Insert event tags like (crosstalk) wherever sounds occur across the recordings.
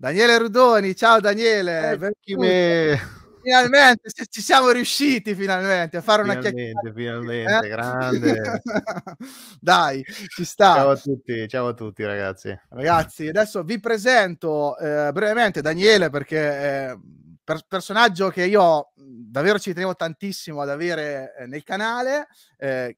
Daniele Rudoni, ciao Daniele. Eh, finalmente ci siamo riusciti finalmente a fare una chiacchierata. Finalmente, eh? grande. (laughs) Dai, ci sta. Ciao a tutti, ciao a tutti ragazzi. Ragazzi, adesso vi presento eh, brevemente Daniele perché eh, per- personaggio che io davvero ci tenevo tantissimo ad avere eh, nel canale eh,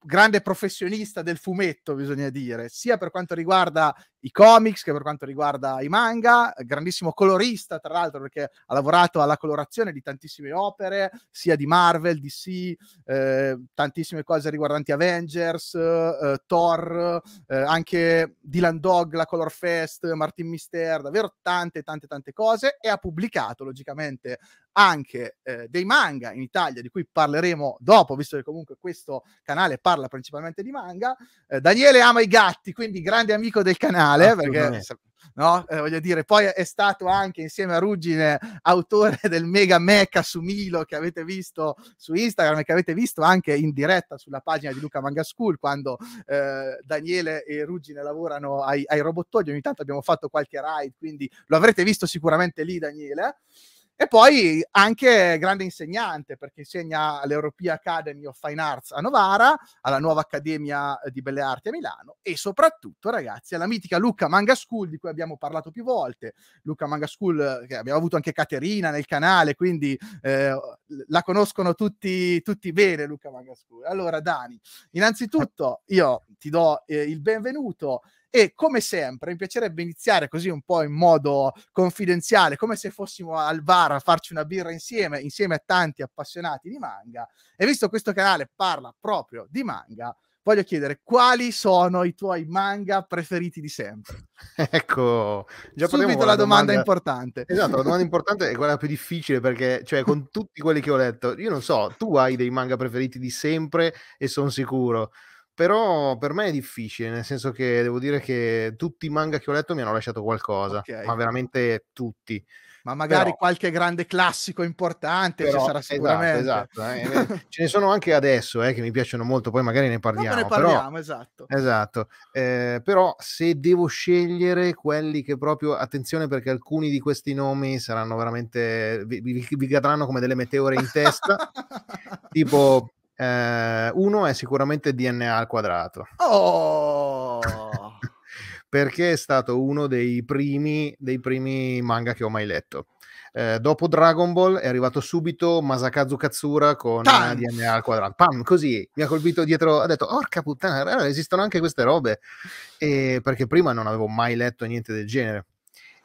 grande professionista del fumetto, bisogna dire, sia per quanto riguarda i comics, che per quanto riguarda i manga, grandissimo colorista tra l'altro perché ha lavorato alla colorazione di tantissime opere, sia di Marvel, DC, eh, tantissime cose riguardanti Avengers, eh, Thor, eh, anche Dylan Dog, la Color Fest, Martin Mister, davvero tante tante tante cose e ha pubblicato logicamente anche eh, dei manga in Italia, di cui parleremo dopo, visto che comunque questo canale parla principalmente di manga. Eh, Daniele ama i gatti, quindi grande amico del canale finale, eh, perché no? Eh, voglio dire, poi è stato anche insieme a Ruggine autore (laughs) del mega mecha su Milo che avete visto su Instagram e che avete visto anche in diretta sulla pagina di Luca Manga School quando eh, Daniele e Ruggine lavorano ai, ai robottoni. Ogni tanto abbiamo fatto qualche ride, quindi lo avrete visto sicuramente lì, Daniele. E poi anche grande insegnante perché insegna all'European Academy of Fine Arts a Novara, alla nuova Accademia eh, di Belle Arti a Milano e soprattutto, ragazzi, alla mitica Luca Manga School di cui abbiamo parlato più volte. Luca Manga School, eh, che abbiamo avuto anche Caterina nel canale, quindi eh, la conoscono tutti, tutti bene Luca Manga School. Allora, Dani, innanzitutto io ti do eh, il benvenuto. E come sempre, mi piacerebbe iniziare così un po' in modo confidenziale, come se fossimo al bar a farci una birra insieme, insieme a tanti appassionati di manga. E visto che questo canale parla proprio di manga, voglio chiedere quali sono i tuoi manga preferiti di sempre. (laughs) Ecco, già subito la domanda, domanda importante. Esatto, la domanda importante è quella più difficile perché, cioè, con tutti quelli che ho letto, io non so, tu hai dei manga preferiti di sempre e sono sicuro però per me è difficile, nel senso che devo dire che tutti i manga che ho letto mi hanno lasciato qualcosa, okay. ma veramente tutti. Ma magari però, qualche grande classico importante però, ci sarà esatto, sicuramente. Esatto, esatto eh. eh (laughs) ce ne sono anche adesso eh, che mi piacciono molto, poi magari ne parliamo. ne parliamo, però, esatto. Esatto, eh, però se devo scegliere quelli che proprio, attenzione perché alcuni di questi nomi saranno veramente, vi, vi, vi cadranno come delle meteore in testa, (laughs) tipo eh, uno è sicuramente DNA al quadrato. Oh! (laughs) perché è stato uno dei primi, dei primi manga che ho mai letto. Eh, dopo Dragon Ball è arrivato subito Masakazu Katsura con Pam! DNA al quadrato. Pam, così mi ha colpito dietro, ha detto, orca puttana, eh, esistono anche queste robe, e perché prima non avevo mai letto niente del genere.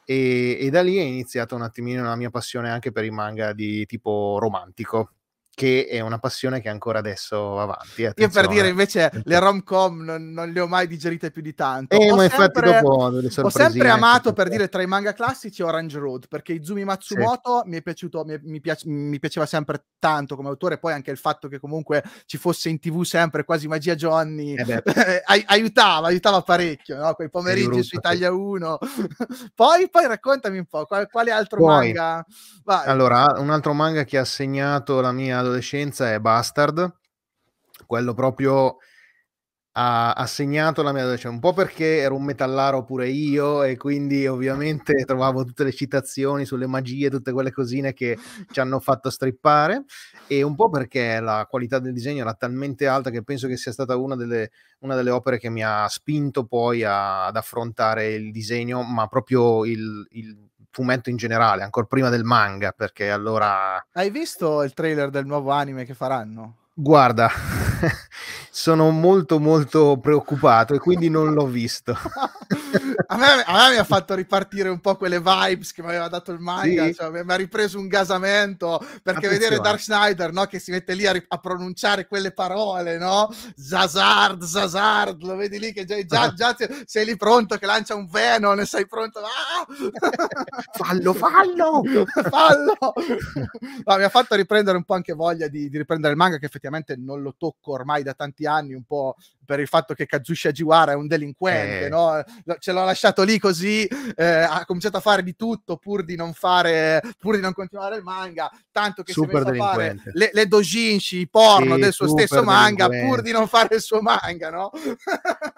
E, e da lì è iniziata un attimino la mia passione anche per i manga di tipo romantico che è una passione che ancora adesso va avanti. Attenzione. Eh, Io per dire invece le rom-com non, non, le ho mai digerite più di tanto. Eh, ho, sempre, ho, sempre, ecco, amato per dire tra i manga classici Orange Road perché Izumi Matsumoto sì. mi, è piaciuto, mi, mi, piace, mi, piaceva sempre tanto come autore, poi anche il fatto che comunque ci fosse in tv sempre quasi Magia Johnny eh (laughs) aiutava, aiutava parecchio, no? quei pomeriggi su Italia 1. (laughs) poi, poi, raccontami un po', qual, quale altro poi, manga? Vai. Allora, un altro manga che ha segnato la mia adolescenza è Bastard, quello proprio ha, ha segnato la mia adolescenza, un po' perché ero un metallaro pure io e quindi ovviamente (laughs) trovavo tutte le citazioni sulle magie, tutte quelle cosine che ci hanno fatto strippare e un po' perché la qualità del disegno era talmente alta che penso che sia stata una delle, una delle opere che mi ha spinto poi a, ad affrontare il disegno, ma proprio il, il fumetto in generale, ancora prima del manga, perché allora... Hai visto il trailer del nuovo anime che faranno? Guarda, (laughs) sono molto molto preoccupato e quindi non l'ho visto. (laughs) a, me, a, me, mi ha fatto ripartire un po' quelle vibes che mi aveva dato il manga, sì. cioè, mi, ha ripreso un gasamento perché Attenzione. vedere Dark Snyder no, che si mette lì a, a, pronunciare quelle parole, no? Zazard, Zazard, lo vedi lì che già, già, (laughs) già sei lì pronto che lancia un Venom e sei pronto. Ah! fallo, fallo! fallo! No, mi ha fatto riprendere un po' anche voglia di, di riprendere il manga che effettivamente effettivamente non lo tocco ormai da tanti anni, un po' per il fatto che Kazushi Ajiwara è un delinquente, eh. no? ce l'ho lasciato lì così, eh, ha cominciato a fare di tutto pur di non, fare, pur di non continuare il manga, tanto che super si è messo a fare le, le dojinshi, i porno sì, del suo stesso manga pur di non fare il suo manga, no?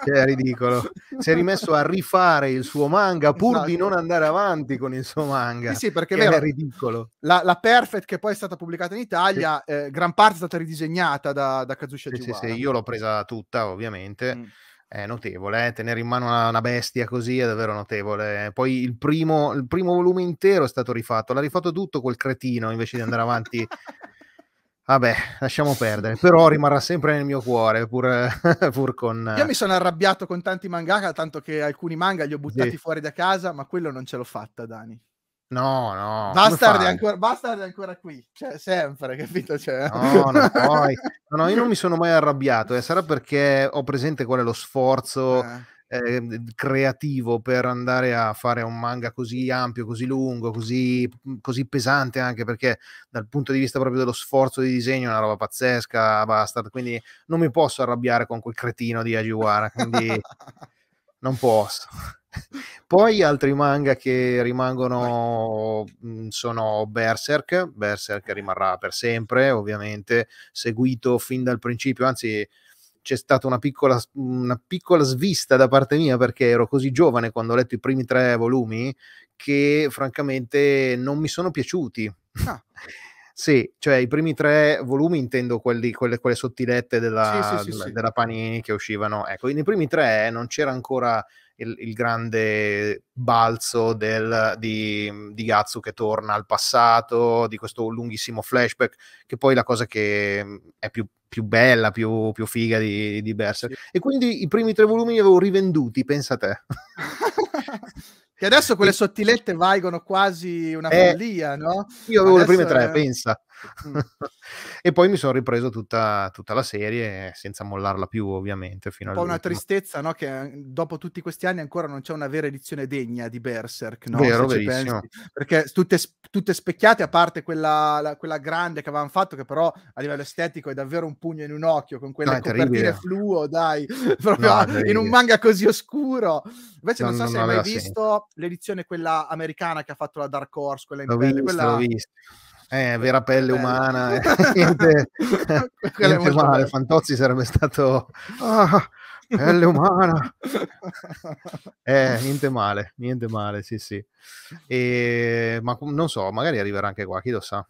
Cioè, è ridicolo. Si è rimesso a rifare il suo manga pur esatto. di non andare avanti con il suo manga. Sì, sì perché vero, è ridicolo. La, la, Perfect che poi è stata pubblicata in Italia, sì. eh, gran parte è stata ridisegnata da, da Kazushi Ajiwara. Sì, sì, io l'ho presa tutta, ho ovviamente. Mm. È notevole, eh? tenere in mano una, una, bestia così è davvero notevole. Poi il primo, il primo volume intero è stato rifatto, l'ha rifatto tutto quel cretino invece di andare avanti Vabbè, lasciamo perdere, però rimarrà sempre nel mio cuore, pur, (laughs) pur, con... Io mi sono arrabbiato con tanti mangaka, tanto che alcuni manga li ho buttati sì. fuori da casa, ma quello non ce l'ho fatta, Dani. No, no. Bastard è, ancora, ancora qui, cioè, sempre, (laughs) capito? Cioè... No, no, (laughs) no, no, io non mi sono mai arrabbiato, eh. sarà perché ho presente qual è lo sforzo eh. Eh, creativo per andare a fare un manga così ampio, così lungo, così, mm, così, pesante anche, perché dal punto di vista proprio dello sforzo di disegno è una roba pazzesca, Bastard, quindi non mi posso arrabbiare con quel cretino di Ajiwara, quindi (laughs) non posso. Poi altri manga che rimangono mhmm, sono Berserk, Berserk rimarrà per sempre, ovviamente, seguito fin dal principio, anzi c'è stata una piccola, una piccola svista da parte mia perché ero così giovane quando ho letto i primi tre volumi che francamente non mi sono piaciuti. Ah. (laughs) Sì, cioè i primi tre volumi intendo quelli, quelle, quelle, sottilette della, sì, sì, sì, della Panini che uscivano. Ecco, nei primi tre non c'era ancora il, il grande balzo del, di, di Gatsu che torna al passato, di questo lunghissimo flashback, che poi è la cosa che mm, è più, più bella, più, più, figa di, di Berserk. Sì. E quindi i primi tre volumi li avevo rivenduti, pensa a te. (laughs) che adesso quelle (laughs) sottilette valgono quasi una eh, follia, eh, no? Io avevo adesso le prime tre, pensa. Mm. (laughs) e poi mi sono ripreso tutta, tutta, la serie senza mollarla più, ovviamente. Fino un po' una tristezza, no? Che ehm, dopo tutti questi anni ancora non c'è una vera edizione degna di Berserk, no? Vero, verissimo. Perché tutte, tutte, specchiate, a parte quella, la, quella grande che avevamo fatto, che però a livello estetico è davvero un pugno in un occhio, con quelle no, copertine fluo, dai, (laughs) proprio no, in un manga così oscuro. Invece non, non so se hai mai visto senso. l'edizione quella americana che ha fatto la Dark Horse, quella in l'ho visto, eh, vera pelle umana, eh, (laughs) niente, niente male. Fantozzi sarebbe stato ah, pelle umana, (laughs) eh, niente male, niente male, sì, sì. E, ma non so, magari arriverà anche qua, chi lo sa.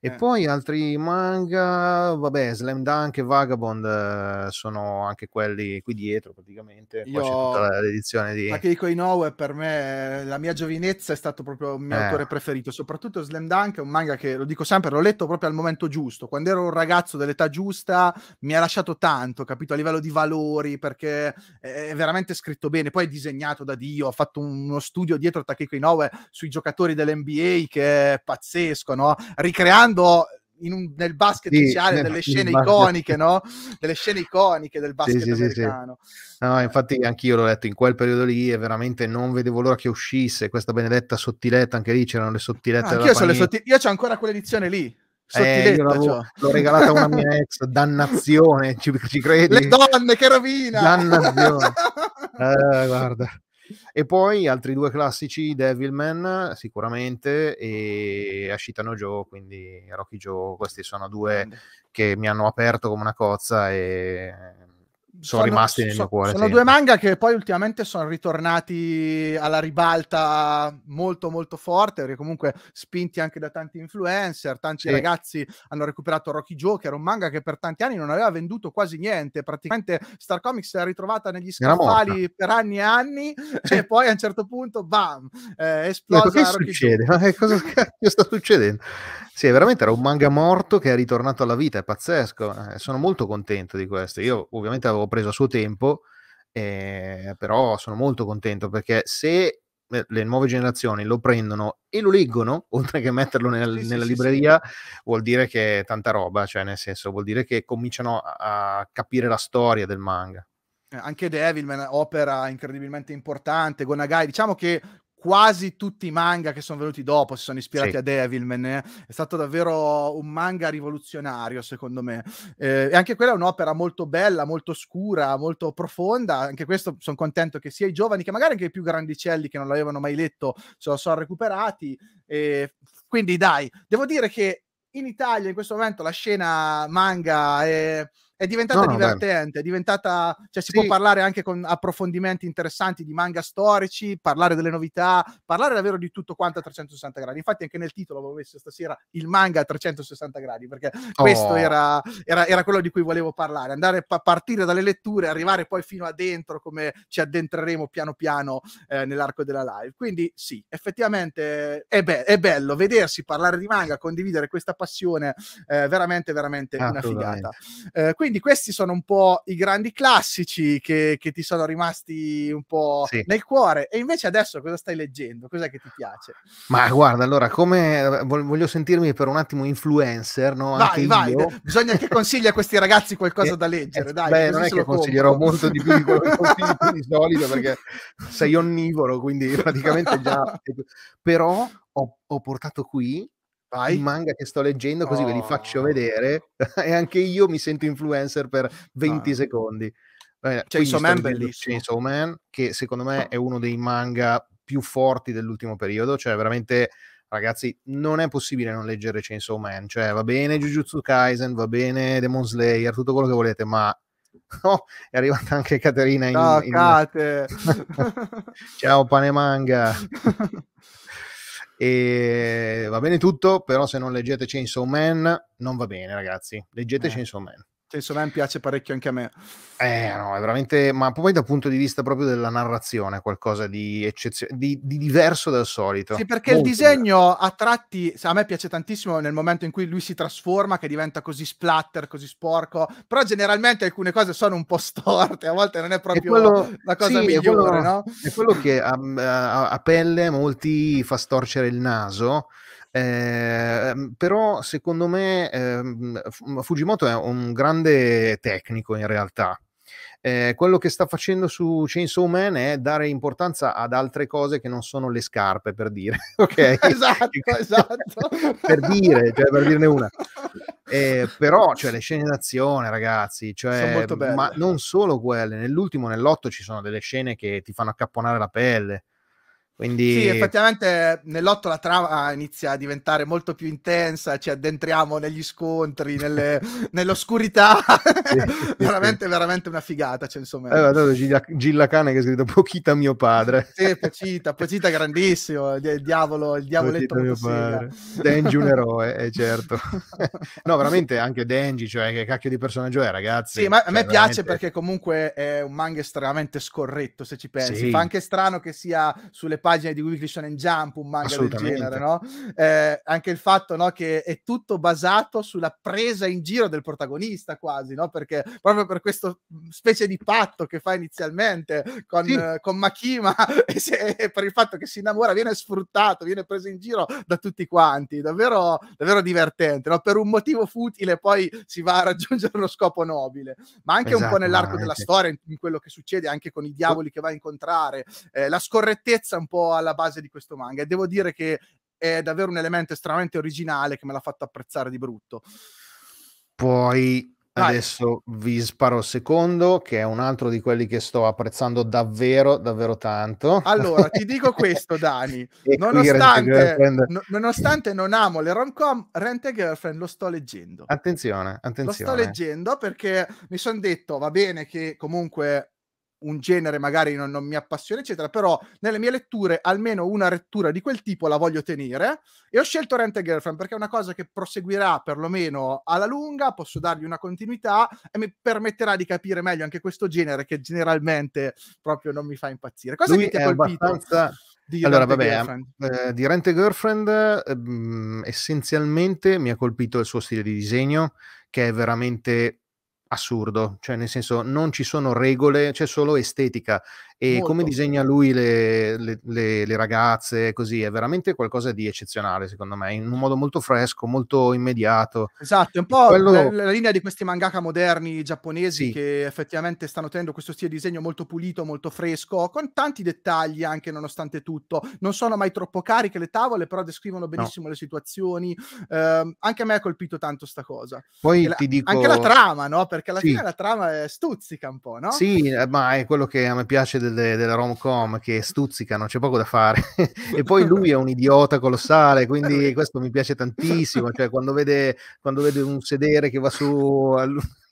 E eh. poi altri manga, vabbè, Slam Dunk e Vagabond eh, sono anche quelli qui dietro praticamente. Io... Qua c'è tutta l'edizione di... Akiko Inoue per me, la mia giovinezza è stato proprio il mio eh. autore preferito, soprattutto Slam Dunk è un manga che, lo dico sempre, l'ho letto proprio al momento giusto. Quando ero un ragazzo dell'età giusta mi ha lasciato tanto, capito, a livello di valori, perché è veramente scritto bene, poi è disegnato da Dio, ha fatto uno studio dietro Takeko Inoue sui giocatori dell'NBA che è pazzesco, no? Ricreato creando un, nel basket sì, iniziale delle scene (laughs) iconiche, no? Delle scene iconiche del basket sì, sì, americano. No, eh. infatti anch'io l'ho letto in quel periodo lì e veramente non vedevo l'ora che uscisse questa benedetta sottiletta, anche lì c'erano le sottilette. Ah, sono sotti- io c'ho ancora quell'edizione lì. Eh, cioè. l'ho regalata a una mia ex, (laughs) dannazione, ci, ci credi? Le donne, che rovina! Dannazione. (laughs) Eh, guarda. E poi altri due classici, Devilman sicuramente e Ashitano Joe, quindi Rocky Joe, questi sono due che mi hanno aperto come una cozza e sono, sono rimasti nel so, mio cuore. Sono sempre. due manga che poi ultimamente sono ritornati alla ribalta molto molto forte, perché comunque spinti anche da tanti influencer, tanti sì. ragazzi hanno recuperato Rocky Joe, era un manga che per tanti anni non aveva venduto quasi niente, praticamente Star Comics si è ritrovata negli scaffali per anni e anni sì. (laughs) e poi a un certo punto bam, eh, esplosa ecco, che succede? Joe. Cosa (laughs) sta succedendo? Sì, veramente era un manga morto che è ritornato alla vita, è pazzesco, eh, sono molto contento di questo. Io ovviamente avevo preso a suo tempo, eh, però sono molto contento perché se eh, le nuove generazioni lo prendono e lo leggono, (laughs) oltre che metterlo nel, sì, nella sì, libreria, sì. vuol dire che è tanta roba, cioè nel senso vuol dire che cominciano a, a capire la storia del manga eh, anche Devilman, opera incredibilmente importante, Gonagai, diciamo che quasi tutti i manga che sono venuti dopo si sono ispirati sì. a Devilman. Eh? È stato davvero un manga rivoluzionario, secondo me. Eh, e anche quella è un'opera molto bella, molto scura, molto profonda. Anche questo sono contento che sia i giovani, che magari anche i più grandicelli che non l'avevano mai letto, se lo sono recuperati. Eh, quindi dai, devo dire che in Italia in questo momento la scena manga è è diventata no, divertente, è diventata, cioè si sì. può parlare anche con approfondimenti interessanti di manga storici, parlare delle novità, parlare davvero di tutto quanto a 360 gradi. Infatti anche nel titolo avevo messo stasera il manga a 360 gradi, perché oh. questo era, era, era, quello di cui volevo parlare, andare a partire dalle letture, arrivare poi fino a dentro come ci addentreremo piano piano eh, nell'arco della live. Quindi sì, effettivamente è, be- è, bello vedersi parlare di manga, condividere questa passione, eh, veramente, veramente una figata. Eh, quindi quindi questi sono un po' i grandi classici che, che ti sono rimasti un po' sì. nel cuore. E invece adesso cosa stai leggendo? Cos'è che ti piace? Ma guarda, allora, come voglio sentirmi per un attimo influencer, no? Vai, anche vai, io. bisogna che consigli a questi ragazzi qualcosa (laughs) eh, da leggere, eh, dai. Beh, non è che consiglierò compro. molto di più di quello che (laughs) consiglio di solito, perché sei onnivoro, quindi praticamente già... (laughs) Però ho, ho portato qui Vai. un manga che sto leggendo così oh. ve li faccio vedere (laughs) e anche io mi sento influencer per 20 ah. secondi. C'è cioè, Chainsaw Man bellissimo. Man che secondo me ah. è uno dei manga più forti dell'ultimo periodo, cioè veramente ragazzi non è possibile non leggere Chainsaw Man, cioè va bene Jujutsu Kaisen, va bene Demon Slayer, tutto quello che volete, ma no, (laughs) oh, è arrivata anche Caterina in, Ciao, in... (laughs) Ciao pane manga. E va bene tutto, però se non leggete Chainsaw Man non va bene ragazzi, leggete eh. Chainsaw Man. Chainsaw piace parecchio anche a me. Eh, no, è veramente, ma poi dal punto di vista proprio della narrazione, qualcosa di, eccezionale, di, di diverso dal solito. Sì, perché Molto il disegno diverso. a tratti, a me piace tantissimo nel momento in cui lui si trasforma, che diventa così splatter, così sporco, però generalmente alcune cose sono un po' storte, a volte non è proprio è quello, la cosa sì, migliore, è quello, no? È quello che a, a, a pelle molti fa storcere il naso, Ehm, però secondo me eh, Fujimoto è un grande tecnico in realtà. Eh, quello che sta facendo su Chainsaw Man è dare importanza ad altre cose che non sono le scarpe, per dire. (laughs) ok? (laughs) esatto, (laughs) esatto. per dire, cioè per dirne una. Eh, però, cioè, le scene d'azione, ragazzi, cioè, ma non solo quelle. Nell'ultimo, nell'otto, ci sono delle scene che ti fanno accapponare la pelle. Quindi... Sì, effettivamente nell'otto la trama ah, inizia a diventare molto più intensa, ci addentriamo negli scontri, nelle... (laughs) nell'oscurità, veramente, veramente una figata. Cioè, insomma... Allora, Gilla, Gilla Cane che ha scritto Pochita mio padre. sì, Pochita, Pochita grandissimo, il diavolo, il diavoletto mio padre. Eh. Denji un eroe, è (laughs) eh, certo. (laughs) no, veramente anche Denji, cioè che cacchio di personaggio è ragazzi. Sì, ma a cioè, me veramente... piace perché comunque è un manga estremamente scorretto se ci pensi, sì. fa anche strano che sia sulle pagine pagine di Weekly Shonen Jump, un manga del genere, no? Eh, anche il fatto no, che è tutto basato sulla presa in giro del protagonista quasi, no? Perché proprio per questo mm, specie di patto che fa inizialmente con, sì. eh, con Makima (laughs) e, se, e, per il fatto che si innamora viene sfruttato, viene preso in giro da tutti quanti, davvero, davvero divertente, no? Per un motivo futile poi si va a raggiungere uno scopo nobile, ma anche esatto, un po' esatto, nell'arco della storia, in, in, quello che succede anche con i diavoli che va a incontrare, eh, la scorrettezza un po' po' alla base di questo manga e devo dire che è davvero un elemento estremamente originale che me l'ha fatto apprezzare di brutto. Poi Vai. adesso vi sparo il secondo, che è un altro di quelli che sto apprezzando davvero, davvero tanto. Allora, ti dico (laughs) questo, Dani. nonostante, no, nonostante, non amo le rom-com, Rent a Girlfriend lo sto leggendo. Attenzione, attenzione. Lo sto leggendo perché mi sono detto, va bene che comunque un genere magari non, non, mi appassiona, eccetera, però nelle mie letture almeno una lettura di quel tipo la voglio tenere e ho scelto Rent a Girlfriend perché è una cosa che proseguirà perlomeno alla lunga, posso dargli una continuità e mi permetterà di capire meglio anche questo genere che generalmente proprio non mi fa impazzire. Cosa Lui che ti ha colpito? Di allora, vabbè, eh, di Rent a Girlfriend eh, essenzialmente mi ha colpito il suo stile di disegno che è veramente assurdo, cioè nel senso non ci sono regole, c'è solo estetica e Molto. come disegna lui le, le, le, le, ragazze, così è veramente qualcosa di eccezionale, secondo me, in un modo molto fresco, molto immediato. Esatto, è un po' Quello... la, la, linea di questi mangaka moderni giapponesi sì. che effettivamente stanno tenendo questo stile di disegno molto pulito, molto fresco, con tanti dettagli anche nonostante tutto. Non sono mai troppo cariche le tavole, però descrivono benissimo no. le situazioni. Eh, anche a me ha colpito tanto sta cosa. Poi la, ti dico... Anche la trama, no? Perché alla sì. fine la trama è stuzzica un po', no? Sì, eh, ma è quello che a me piace del delle, delle rom-com che stuzzicano, c'è poco da fare. (laughs) e poi lui è un idiota colossale, quindi questo mi piace tantissimo. Cioè, quando vede, quando vede un sedere che va su,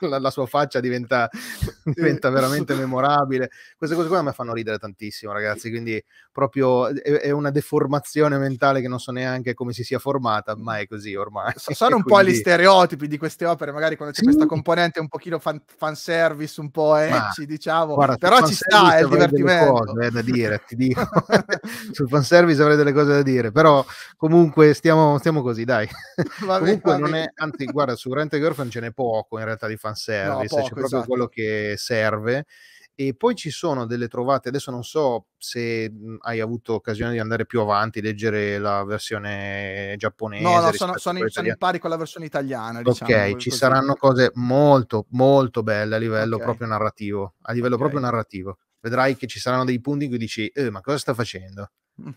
la, la sua faccia diventa, (laughs) diventa, veramente memorabile. Queste cose qua mi fanno ridere tantissimo, ragazzi. Quindi, proprio è, è, una deformazione mentale che non so neanche come si sia formata, ma è così ormai. Sono un po' gli stereotipi di queste opere, magari quando c'è sì. questa componente un pochino fan, fanservice, un po' ecci, diciamo. Guarda, Però ci sta, è il divertimento. Cose, eh, da (laughs) dire, ti dico. (laughs) sul fanservice avrei delle cose da dire, però comunque stiamo, stiamo così, dai. Vabbè, comunque vabbè. non è, anzi, guarda, su Rent Girlfriend ce n'è poco in realtà di fanservice service, no, c'è cioè proprio esatto. quello che serve. E poi ci sono delle trovate, adesso non so se mhmm, hai avuto occasione di andare più avanti, leggere la versione giapponese. No, no sono, sono, in, sono, in, pari con la versione italiana. Diciamo, ok, ci saranno cose molto, molto belle a livello okay. proprio narrativo. A livello okay. proprio narrativo. Vedrai che ci saranno dei punti in cui dici, eh, ma cosa sta facendo? Mm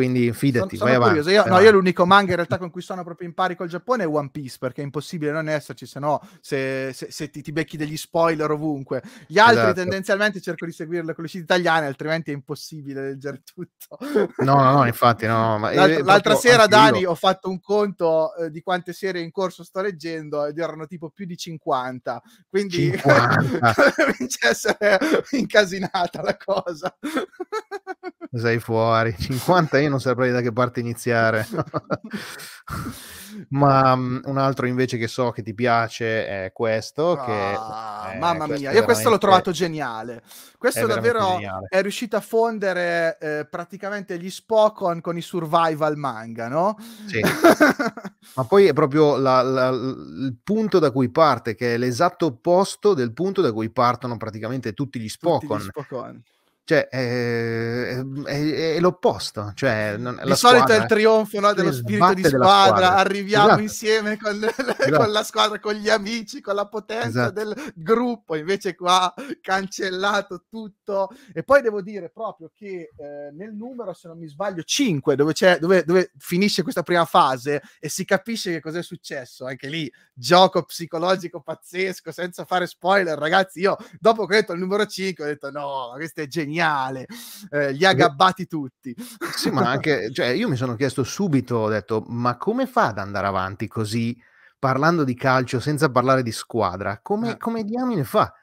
quindi fidati, sono, sono vai avanti. Io, no, io l'unico manga in realtà con cui sono proprio in pari col Giappone è One Piece, perché è impossibile non esserci, se no se, se, ti, ti, becchi degli spoiler ovunque. Gli altri esatto. tendenzialmente cerco di seguirle con le uscite italiane, altrimenti è impossibile leggere (laughs) tutto. No, no, no, infatti no. Ma eh, L'alt- l'altra sera, Dani, ho fatto un conto eh, di quante serie in corso sto leggendo ed erano tipo più di 50, quindi 50. (laughs) essere incasinata la cosa. Sei fuori, 50 io non saprei da che parte iniziare. (laughs) Ma um, un altro invece che so che ti piace è questo. Ah, che è, mamma questo mia, io questo l'ho trovato geniale. Questo è davvero geniale. è riuscito a fondere eh, praticamente gli Spokon con i survival manga, no? Sì. (laughs) Ma poi è proprio la, la, il punto da cui parte, che è l'esatto opposto del punto da cui partono praticamente tutti gli Spokon. Tutti gli Spokon cioè ehm, è, è, è l'opposto. Cioè, non, di solito è il trionfo no, dello spirito di squadra, squadra. arriviamo esatto. insieme con, le, (laughs) esatto. con, la squadra, con gli amici, con la potenza esatto. del gruppo, invece qua cancellato tutto. E poi devo dire proprio che eh, nel numero, se non mi sbaglio, 5, dove, dove, dove, finisce questa prima fase e si capisce che cos'è successo, anche lì gioco psicologico pazzesco, senza fare spoiler, ragazzi, io dopo che ho detto il numero 5 ho detto no, questo è geniale geniale, eh, li ha gabbati tutti. (laughs) Sì, ma anche, cioè, io mi sono chiesto subito, ho detto, ma come fa ad andare avanti così, parlando di calcio, senza parlare di squadra? Come, eh. come diamine fa?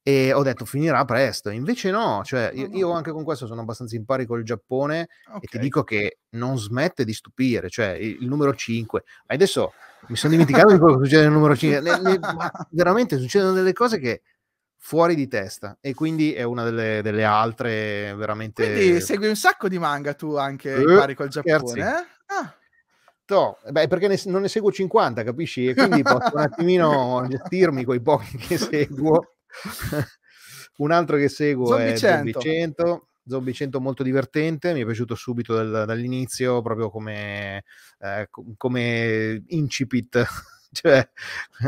e ho detto finirà presto, invece no, cioè, io, io, anche con questo sono abbastanza in pari col Giappone okay. e ti dico che non smette di stupire, cioè il numero 5, adesso mi sono dimenticato di quello che succede nel numero 5, le, le, veramente succedono delle cose che fuori di testa e quindi è una delle, delle altre veramente... Quindi segui un sacco di manga tu anche uh, impari col eh, Giappone, eh? Ah. No, eh, beh, perché ne, non ne seguo 50, capisci? E quindi posso un attimino (laughs) gestirmi quei pochi che seguo. (laughs) un altro che seguo Zombie è 100. Zombie 100. Zombie 100 molto divertente, mi è piaciuto subito dal, dall'inizio, proprio come, eh, come incipit (laughs) cioè,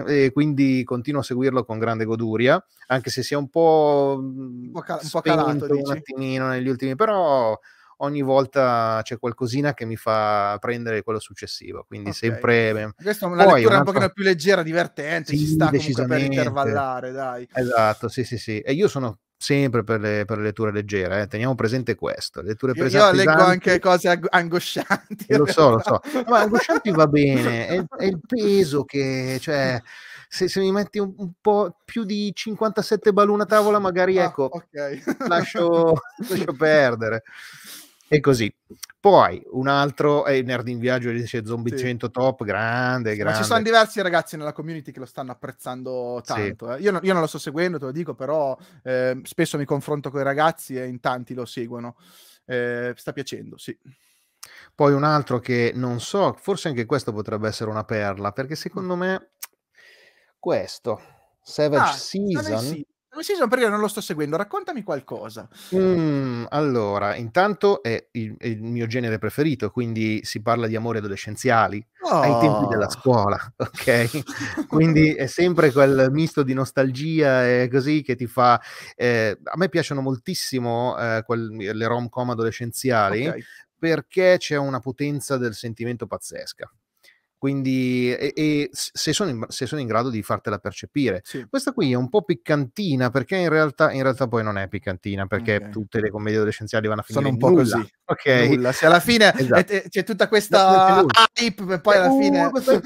e quindi continuo a seguirlo con grande goduria, anche se sia un po', un mm, po, cal- un po calato un attimino negli ultimi, però ogni volta c'è qualcosina che mi fa prendere quello successivo, quindi okay. sempre... Questa è una Poi, lettura un altro... pochino più leggera, divertente, sì, ci sta comunque per intervallare, dai. Esatto, sì, sì, sì. E io sono sempre per le, per le letture leggere, eh. teniamo presente questo. Letture io, io leggo anche cose angoscianti. Lo so, lo so, ma angoscianti va bene, è, è il (laughs) peso che... Cioè, se, se, mi metti un, un, po' più di 57 ballone a tavola, magari ah, ecco, okay. lascio, (laughs) lascio perdere. E così. Poi un altro è eh, Nerd in Viaggio dice Zombie sì. 100 Top, grande, grande. Ma ci sono diversi ragazzi nella community che lo stanno apprezzando tanto. Sì. Eh. Io, io, non lo sto seguendo, te lo dico, però eh, spesso mi confronto con i ragazzi e in tanti lo seguono. Eh, sta piacendo, sì. Poi un altro che non so, forse anche questo potrebbe essere una perla, perché secondo me questo, Savage ah, Season, Drum eh, Season perché non lo sto seguendo, raccontami qualcosa. Mm, allora, intanto è il, è il, mio genere preferito, quindi si parla di amori adolescenziali oh. ai tempi della oh! scuola, (laughs) ok? quindi è sempre quel misto di nostalgia e così che ti fa... Eh, a me piacciono moltissimo eh, quel, le rom-com adolescenziali. Okay. Perché c'è una potenza del sentimento pazzesca quindi e, e se, sono in, se, sono in, grado di fartela percepire. Sì. Questa qui è un po' piccantina perché in realtà, in realtà poi non è piccantina perché okay. tutte le commedie adolescenziali vanno a finire sono un po' nulla. così. Ok, nulla. Se alla fine (laughs) esatto. è, c'è tutta questa hype, poi alla, eh, uh, fine...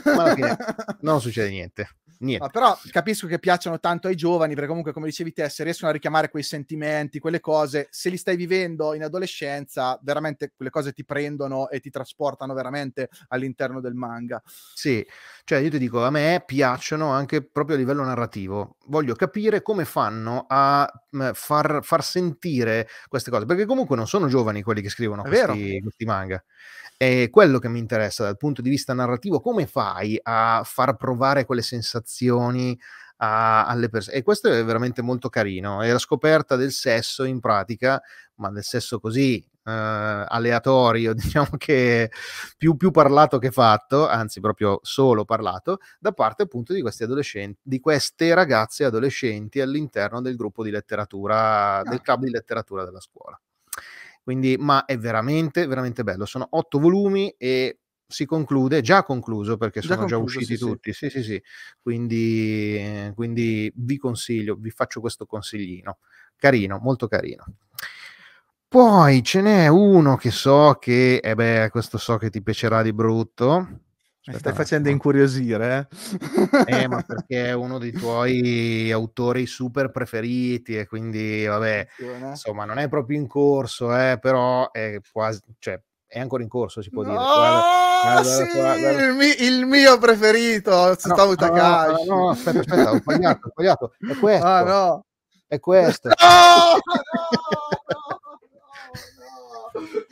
alla fine (laughs) non succede niente. Niente. Ma ah, però capisco che piacciono tanto ai giovani, perché comunque, come dicevi te, se riescono a richiamare quei sentimenti, quelle cose, se li stai vivendo in adolescenza, veramente quelle cose ti prendono e ti trasportano veramente all'interno del manga. Sì, cioè io ti dico, a me piacciono anche proprio a livello narrativo. Voglio capire come fanno a far, far sentire queste cose, perché comunque non sono giovani quelli che scrivono questi, questi manga. È quello che mi interessa dal punto di vista narrativo, come fai a far provare quelle sensazioni a, alle persone? E questo è veramente molto carino, è la scoperta del sesso in pratica, ma del sesso così Uh, aleatorio, (laughs) diciamo che più, più, parlato che fatto, anzi proprio solo parlato, da parte appunto di questi adolescenti, di queste ragazze adolescenti all'interno del gruppo di letteratura, no. del ah. club di letteratura della scuola. Quindi, ma è veramente, veramente bello. Sono otto volumi e si conclude, già concluso perché sono già, concluso, già usciti sì, tutti, sì sì sì, Quindi, quindi vi consiglio, vi faccio questo consiglino, carino, molto carino. Poi ce n'è uno che so che, eh beh, questo so che ti piacerà di brutto, mi stai facendo incuriosire, eh? eh? ma perché è uno dei tuoi autori super preferiti e quindi, vabbè, insomma, non è proprio in corso, eh, però è quasi, cioè, è ancora in corso, si può no, dire. Guarda, guarda, sì, guarda, il, mi, il, mio preferito, Tsutomu ah, no, Takashi. No, no, aspetta, aspetta, ho sbagliato, ho sbagliato. È ah, questo. Ah, no. È questo. No, no!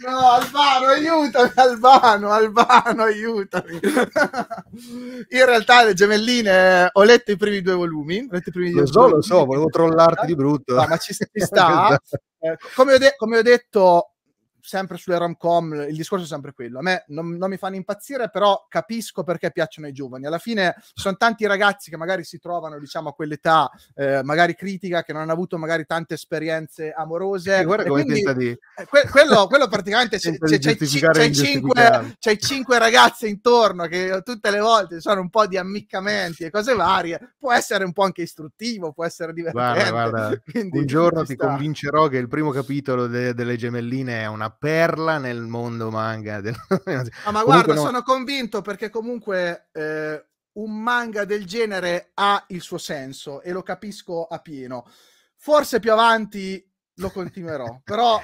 No, Albano, aiutami, Albano, Albano, aiutami. (laughs) In realtà le gemelline eh, ho letto i primi due volumi. letto i primi lo due so, volumi. lo so, volevo trollarti di brutto. No, ma ci, ci sta. (laughs) Eh, come, ho de- come, ho detto, sempre sulle rom-com il discorso è sempre quello. A me non, non, mi fanno impazzire, però capisco perché piacciono i giovani. Alla fine ci sono tanti ragazzi che magari si trovano, diciamo, a quell'età eh, magari critica, che non hanno avuto magari tante esperienze amorose. Sì, guarda come quindi, di... Eh, que- quello, quello, praticamente c'è, c'è, c'è, c'è, cinque, c'è cinque ragazze intorno che tutte le volte sono un po' di ammiccamenti e cose varie. Può essere un po' anche istruttivo, può essere divertente. Guarda, guarda. (laughs) Quindi, un giorno ti sta. convincerò che il primo capitolo de- delle gemelline è una perla nel mondo manga. Del... (laughs) No, ma guarda, non... sono convinto perché comunque eh, un manga del genere ha il suo senso e lo capisco a pieno. Forse più avanti lo continuerò, (laughs) però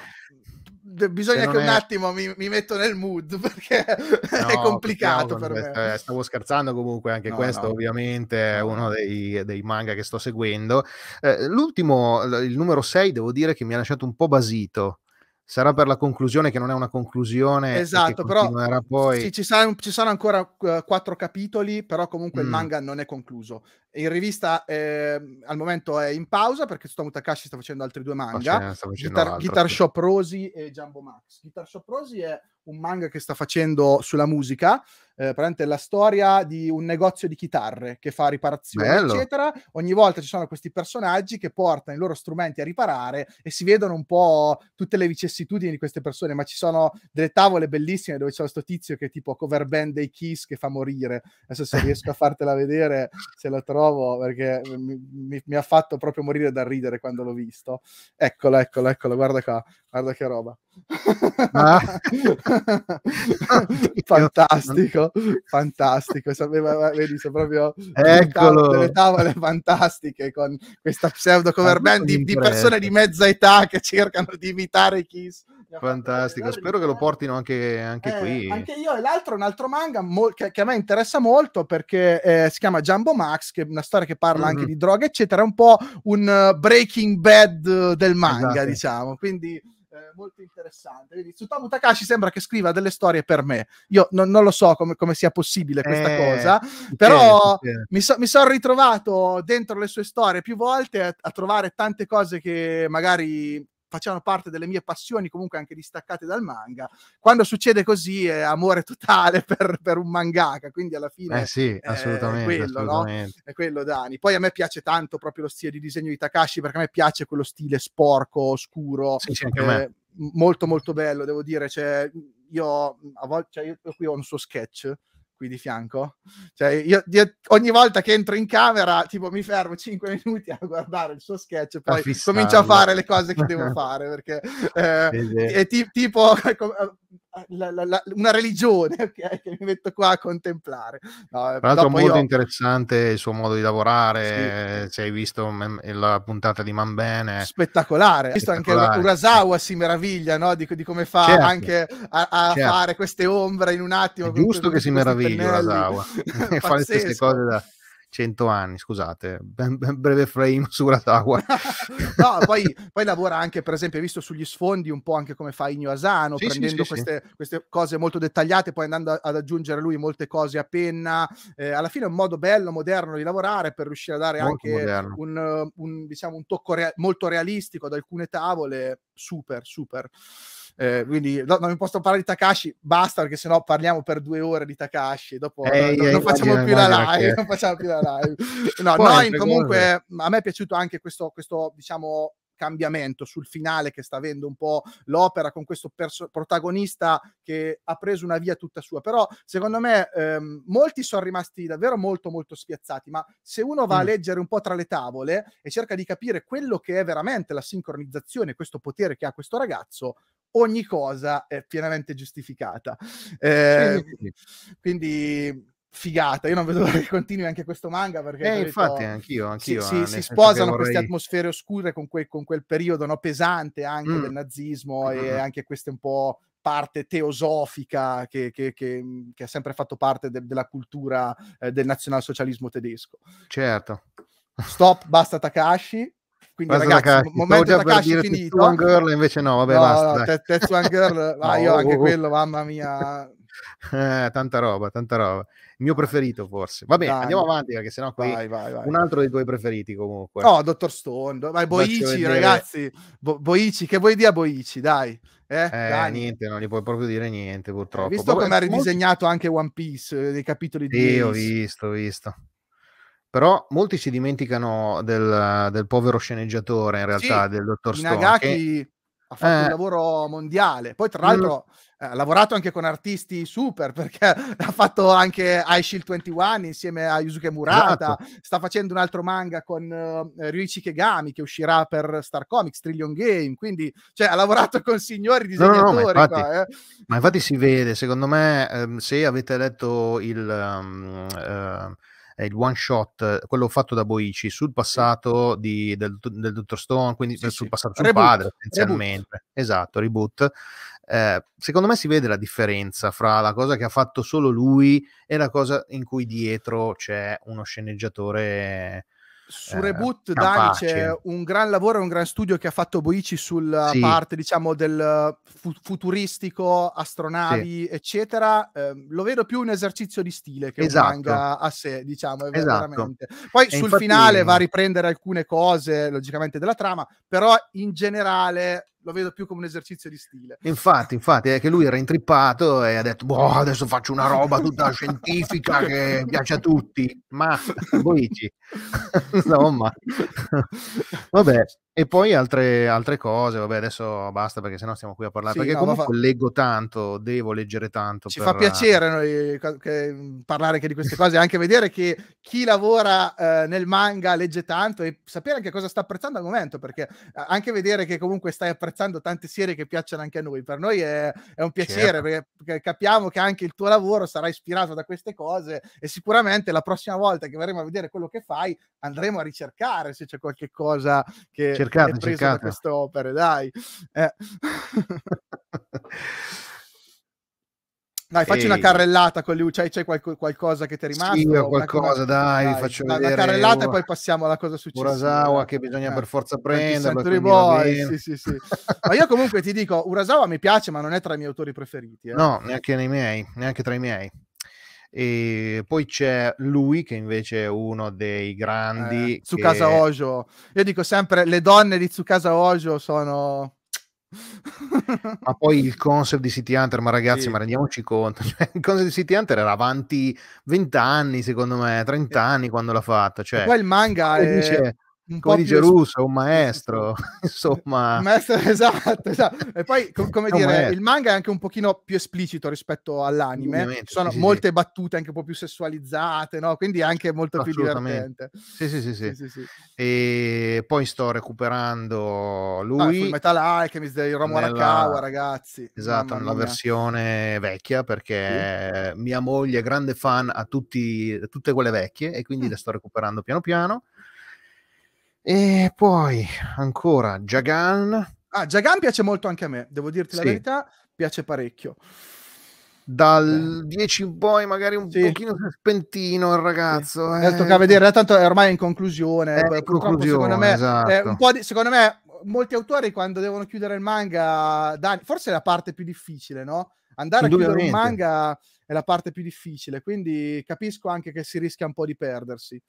bisogna che un è... attimo mi, mi, metto nel mood (laughs) perché no, è complicato per me. me. Eh, stavo scherzando comunque, anche no, questo no. ovviamente è uno dei, dei, manga che sto seguendo. Eh, l'ultimo, il numero 6, devo dire che mi ha lasciato un po' basito sarà per la conclusione che non è una conclusione esatto però poi... sì, ci, saranno, ci, saranno, ancora uh, quattro capitoli però comunque mm. il manga non è concluso in rivista eh, al momento è in pausa perché Tsutomu Takashi sta facendo altri due ah, manga eh, facendo, Guitar, Guitar Shop Rosi e Jumbo Max Guitar Shop Rosi è un manga che sta facendo sulla musica eh, praticamente la storia di un negozio di chitarre che fa riparazioni, Bello. eccetera. Ogni volta ci sono questi personaggi che portano i loro strumenti a riparare e si vedono un po' tutte le vicissitudini di queste persone, ma ci sono delle tavole bellissime dove c'è questo tizio che è tipo cover band dei Kiss che fa morire. Adesso se riesco a fartela vedere, se la trovo, perché mi, mi, mi ha fatto proprio morire dal ridere quando l'ho visto. Eccolo, eccolo, eccolo, guarda qua, guarda che roba. Ah. (laughs) fantastico, fantastico. Sapeva, vedi, sono proprio Eccolo. delle tavole fantastiche con questa pseudo cover band di, di, persone di mezza età che cercano di imitare Kiss. Fantastico, spero che lo portino anche, anche eh, qui. Anche io e l'altro, un altro manga mo- che, che, a me interessa molto perché eh, si chiama Jumbo Max, che è una storia che parla mm-hmm. anche di droga, eccetera. È un po' un uh, Breaking Bad eh, del manga, esatto. diciamo. Quindi eh, molto interessante. Vedi, Tsutomu Takashi sembra che scriva delle storie per me. Io non, non lo so come, come, sia possibile questa eh, cosa, però sì, mi, so, mi sono ritrovato dentro le sue storie più volte a, a trovare tante cose che magari facevano parte delle mie passioni comunque anche distaccate dal manga. Quando succede così è amore totale (laughs) per, per un mangaka, quindi alla fine eh sì, eh, assolutamente, è quello, assolutamente. No? È quello Dani. Poi a me piace tanto proprio lo stile di disegno di Takashi perché a me piace quello stile sporco, scuro Sì, sì, eh, molto molto bello, devo dire, cioè, io, a volte, cioè, io qui ho un suo sketch qui di fianco. Cioè, io, io, ogni volta che entro in camera, tipo, mi fermo 5 (laughs) minuti a guardare il suo sketch e poi comincio a fare le cose che devo (laughs) fare, perché eh, è ti, tipo (laughs) eh, la, la, una religione (laughs) okay, che mi metto qua a contemplare. No, eh, Tra l'altro molto io... interessante il suo modo di lavorare, sì. se hai visto la puntata di Manbene. Spettacolare, visto anche Urasawa si meraviglia no? di, di, come fa certo. anche a, a certo. fare queste ombre in un attimo. È giusto che con si meraviglia Urasawa, fa le stesse cose da 100 anni, scusate, ben, ben breve frame (laughs) su Uratawa. no, poi, poi, lavora anche, per esempio, visto sugli sfondi un po' anche come fa Igno Asano, sì, prendendo sì, sì, queste, queste, cose molto dettagliate, poi andando ad aggiungere lui molte cose a penna. Eh, alla fine è un modo bello, moderno di lavorare per riuscire a dare molto anche un, un, diciamo, un, tocco rea- molto realistico ad alcune tavole. Super, super. Eh, quindi no, non posso parlare di Takashi, basta perché sennò parliamo per due ore di Takashi, dopo ehi, no, ehi, non, eh, facciamo ehi, live, non, facciamo più la (laughs) live, No, Poi, comunque a me è piaciuto anche questo, questo diciamo, cambiamento sul finale che sta avendo un po' l'opera con questo perso- protagonista che ha preso una via tutta sua. Però secondo me ehm, molti sono rimasti davvero molto molto spiazzati, ma se uno va mm. a leggere un po' tra le tavole e cerca di capire quello che è veramente la sincronizzazione, questo potere che ha questo ragazzo, ogni cosa è pienamente giustificata. Eh, quindi figata. Io non vedo che continui anche questo manga perché eh, infatti, detto, anch'io, anch'io, si, si, eh, si sposano vorrei... queste atmosfere oscure con quel, con quel periodo no, pesante anche mm. del nazismo mm-hmm. e anche queste un po' parte teosofica che, che, che, che ha sempre fatto parte de- della cultura eh, del nazionalsocialismo tedesco. Certo. Stop, basta Takashi. Quindi, Guarda, ragazzi, ragazzi momento Takashi finito. One Girl, invece no, vabbè, no, basta. No, te, One Girl, (laughs) no. io anche oh, oh. quello, mamma mia. (laughs) Eh, tanta roba, tanta roba. Il mio preferito, forse. Vabbè, Dai. andiamo avanti, perché sennò qui vai, vai, vai. un altro dei tuoi preferiti, comunque. No, Dottor Stone, vai, Boici, eh. ragazzi. Bo- Boici, che vuoi dire a Boici? Dai. Eh, eh Dai. niente, non gli puoi proprio dire niente, eh, purtroppo. Hai visto come ha ridisegnato molto... anche One Piece, eh, dei capitoli di... Sì, ho visto, ho visto. Però molti si dimenticano del, del povero sceneggiatore, in realtà, sì, del dottor Stone. Nagaki che... ha fatto eh, un lavoro mondiale. Poi, tra l'altro, eh, ha lavorato anche con artisti super, (laughs) perché ha fatto anche High Shield 21 insieme a Yusuke Murata. Esatto. Sta facendo un altro manga con uh, Ryuichi Kegami, che uscirà per Star Comics, Trillion Game. Quindi, cioè, ha lavorato con signori disegnatori. No, no, no, ma, infatti, qua, eh. ma, infatti, si vede, secondo me, ehm, se avete letto il... Um, uh, eh, il one shot, quello fatto da Boici, sul passato di, del, del dottor Stone, quindi sì, sul sì. passato suo padre essenzialmente. Reboot. Esatto, reboot. Eh, secondo me si vede la differenza fra la cosa che ha fatto solo lui e la cosa in cui dietro c'è uno sceneggiatore su eh, Reboot Dani c'è un gran lavoro e un gran studio che ha fatto Boici sulla sì. parte diciamo del eh, fu futuristico astronavi sì. eccetera eh, lo vedo più un esercizio di stile che esatto. un manga a sé diciamo eh, esatto. poi e sul infatti... finale va a riprendere alcune cose logicamente della trama però in generale lo vedo più come un esercizio di stile. Infatti, infatti, è che lui era intrippato e ha detto, boh, adesso faccio una roba tutta (laughs) scientifica che piace a tutti, ma Luigi, (laughs) insomma, (laughs) vabbè, e poi altre, altre, cose, vabbè, adesso basta perché sennò stiamo qui a parlare. Sì, perché no, comunque fa... leggo tanto, devo leggere tanto. Ci per... fa piacere noi, che, mhmm, parlare anche di queste cose, anche vedere che chi lavora eh, nel manga legge tanto e sapere anche cosa sta apprezzando al momento, perché anche vedere che comunque stai apprezzando tante serie che piacciono anche a noi, per noi è, è un piacere certo. perché capiamo che anche il tuo lavoro sarà ispirato da queste cose e sicuramente la prossima volta che verremo a vedere quello che fai andremo a ricercare se c'è qualche cosa che... Certo cercate, è preso cercate. da queste opere, dai. Eh. Dai, facci Ehi. una carrellata con lui. C'hai, c'hai qualco, qualcosa che ti è rimasto? Sì, io qualcosa, cosa... dai, dai, faccio dai, vedere. Una carrellata e poi passiamo alla cosa successiva. Urasawa che bisogna eh, per forza prendere. sì, sì, sì. ma io comunque ti dico, Urasawa mi piace, ma non è tra i miei autori preferiti. Eh. No, neanche nei miei, neanche tra i miei. E poi c'è lui che invece è uno dei eh, grandi. Eh, Tsukasa che... Ojo. Io dico sempre, le donne di Tsukasa Ojo sono... (laughs) ma poi il concept di City Hunter, ma ragazzi, sì. ma rendiamoci conto, (laughs) cioè, il concept di City Hunter era avanti 20 anni, secondo me, 30 anni quando l'ha fatta. Cioè, e poi il manga è... Dice, un come dice Russo, un maestro, (laughs) (laughs) insomma. Un maestro, (laughs) esatto, esatto. E poi, com- come dire, maestro. il manga è anche un pochino più esplicito rispetto all'anime. Ovviamente, Ci sono sì, molte sì. battute anche un po' più sessualizzate, no? Quindi anche molto più divertente. Sì, sì, sì. sì. sì e poi sto recuperando lui. No, Metal Alchemist di Romo nella... Arakawa, ragazzi. Esatto, nella versione vecchia, perché mia moglie è grande fan a, tutti, a tutte quelle vecchie e quindi mm. le sto recuperando piano piano. E poi ancora Jagan. Ah, Jagan piace molto anche a me, devo dirti la verità, piace parecchio. Dal 10 in poi, magari un sì. pochino spentino il ragazzo. Sì. Eh. Tocca vedere, tanto è ormai in conclusione. È in conclusione secondo me, esatto. di, secondo me, molti autori quando devono chiudere il manga, dan- forse è la parte più difficile, no? Andare a chiudere un manga è la parte più difficile, quindi capisco anche che si rischia un po' di perdersi.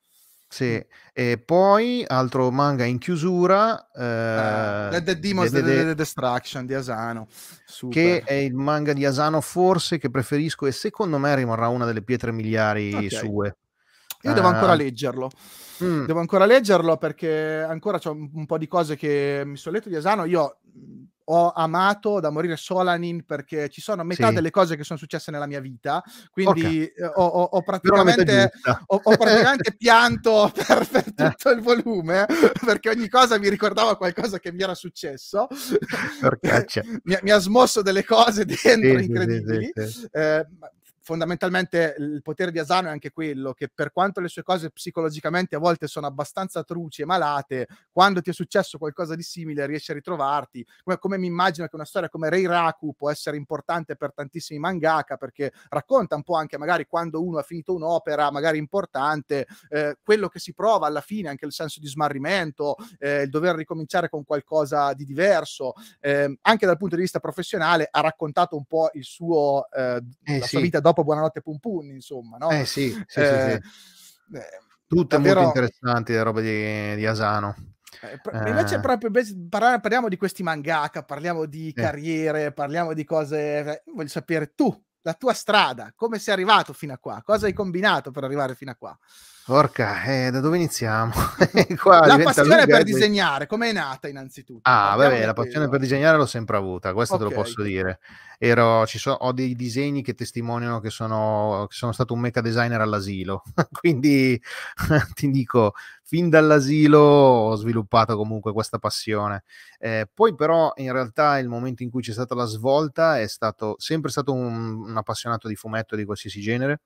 Sì. E poi, altro manga in chiusura, ah, eh, uh, Dead Demons The, The, The Destruction di Asano, Super. che è il manga di Asano forse che preferisco e secondo me rimarrà una delle pietre miliari okay. sue. Io devo ancora eh. leggerlo. Mm. Devo ancora leggerlo perché ancora c'è un, un, po' di cose che mi sono letto di Asano. Io ho amato da morire Solanin perché ci sono metà sì. delle cose che sono successe nella mia vita, quindi okay. Eh, ho, ho, ho, praticamente, ho, praticamente (laughs) pianto (laughs) per, per eh. tutto il volume perché ogni cosa mi ricordava qualcosa che mi era successo, (laughs) mi, mi, ha smosso delle cose dentro sì, incredibili. Sì, eh, fondamentalmente il potere di Asano è anche quello che per quanto le sue cose psicologicamente a volte sono abbastanza truci e malate, quando ti è successo qualcosa di simile riesci a ritrovarti, come, come mi immagino che una storia come Rei Raku può essere importante per tantissimi mangaka perché racconta un po' anche magari quando uno ha finito un'opera magari importante, eh, quello che si prova alla fine, anche il senso di smarrimento, eh, il dover ricominciare con qualcosa di diverso, eh, anche dal punto di vista professionale ha raccontato un po' il suo, eh, eh, la sì. sua vita dopo dopo Buonanotte Pum Pum, insomma, no? Eh sì, sì, eh, sì, sì. Eh, eh Tutte davvero... Eh, molto interessanti le robe di, di Asano. Eh, invece eh. proprio parliamo di questi mangaka, parliamo di carriere, parliamo di cose... Voglio sapere tu, la tua strada, come sei arrivato fino a qua, cosa hai combinato per arrivare fino a qua? Porca, eh, da dove iniziamo? (laughs) (laughs) Qua la passione per disegnare, come è nata innanzitutto? Ah, Parliamo vabbè, la passione per disegnare l'ho sempre avuta, questo okay. te lo posso dire. Ero, so, ho dei disegni che testimoniano che sono, che sono stato un mecha designer all'asilo, (laughs) quindi ti dico, fin dall'asilo ho sviluppato comunque questa passione. Eh, poi però in realtà il momento in cui c'è stata la svolta è stato sempre stato un, un appassionato di fumetto di qualsiasi genere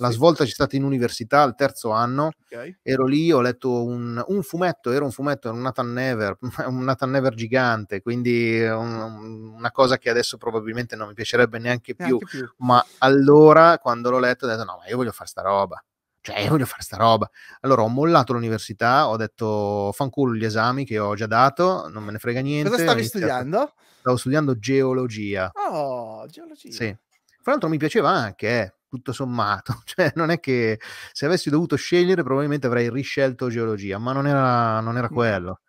la sì. svolta c'è stata in università al terzo anno. Okay. Ero lì, ho letto un, un, fumetto, era un fumetto, era un Nathan Never, (laughs) un Nathan Never gigante, quindi un, una cosa che adesso probabilmente non mi piacerebbe neanche, neanche più, Ma allora, quando l'ho letto, ho detto no, ma io voglio fare sta roba cioè io voglio fare sta roba. Allora ho mollato l'università, ho detto fanculo gli esami che ho già dato, non me ne frega niente. Cosa stavi studiando? Stavo studiando geologia. Oh, geologia. Sì. Fra l'altro mi piaceva anche, eh tutto sommato. (laughs) Cioè, non è che se avessi dovuto scegliere, probabilmente avrei riscelto geologia, ma non era, non era mm. quello.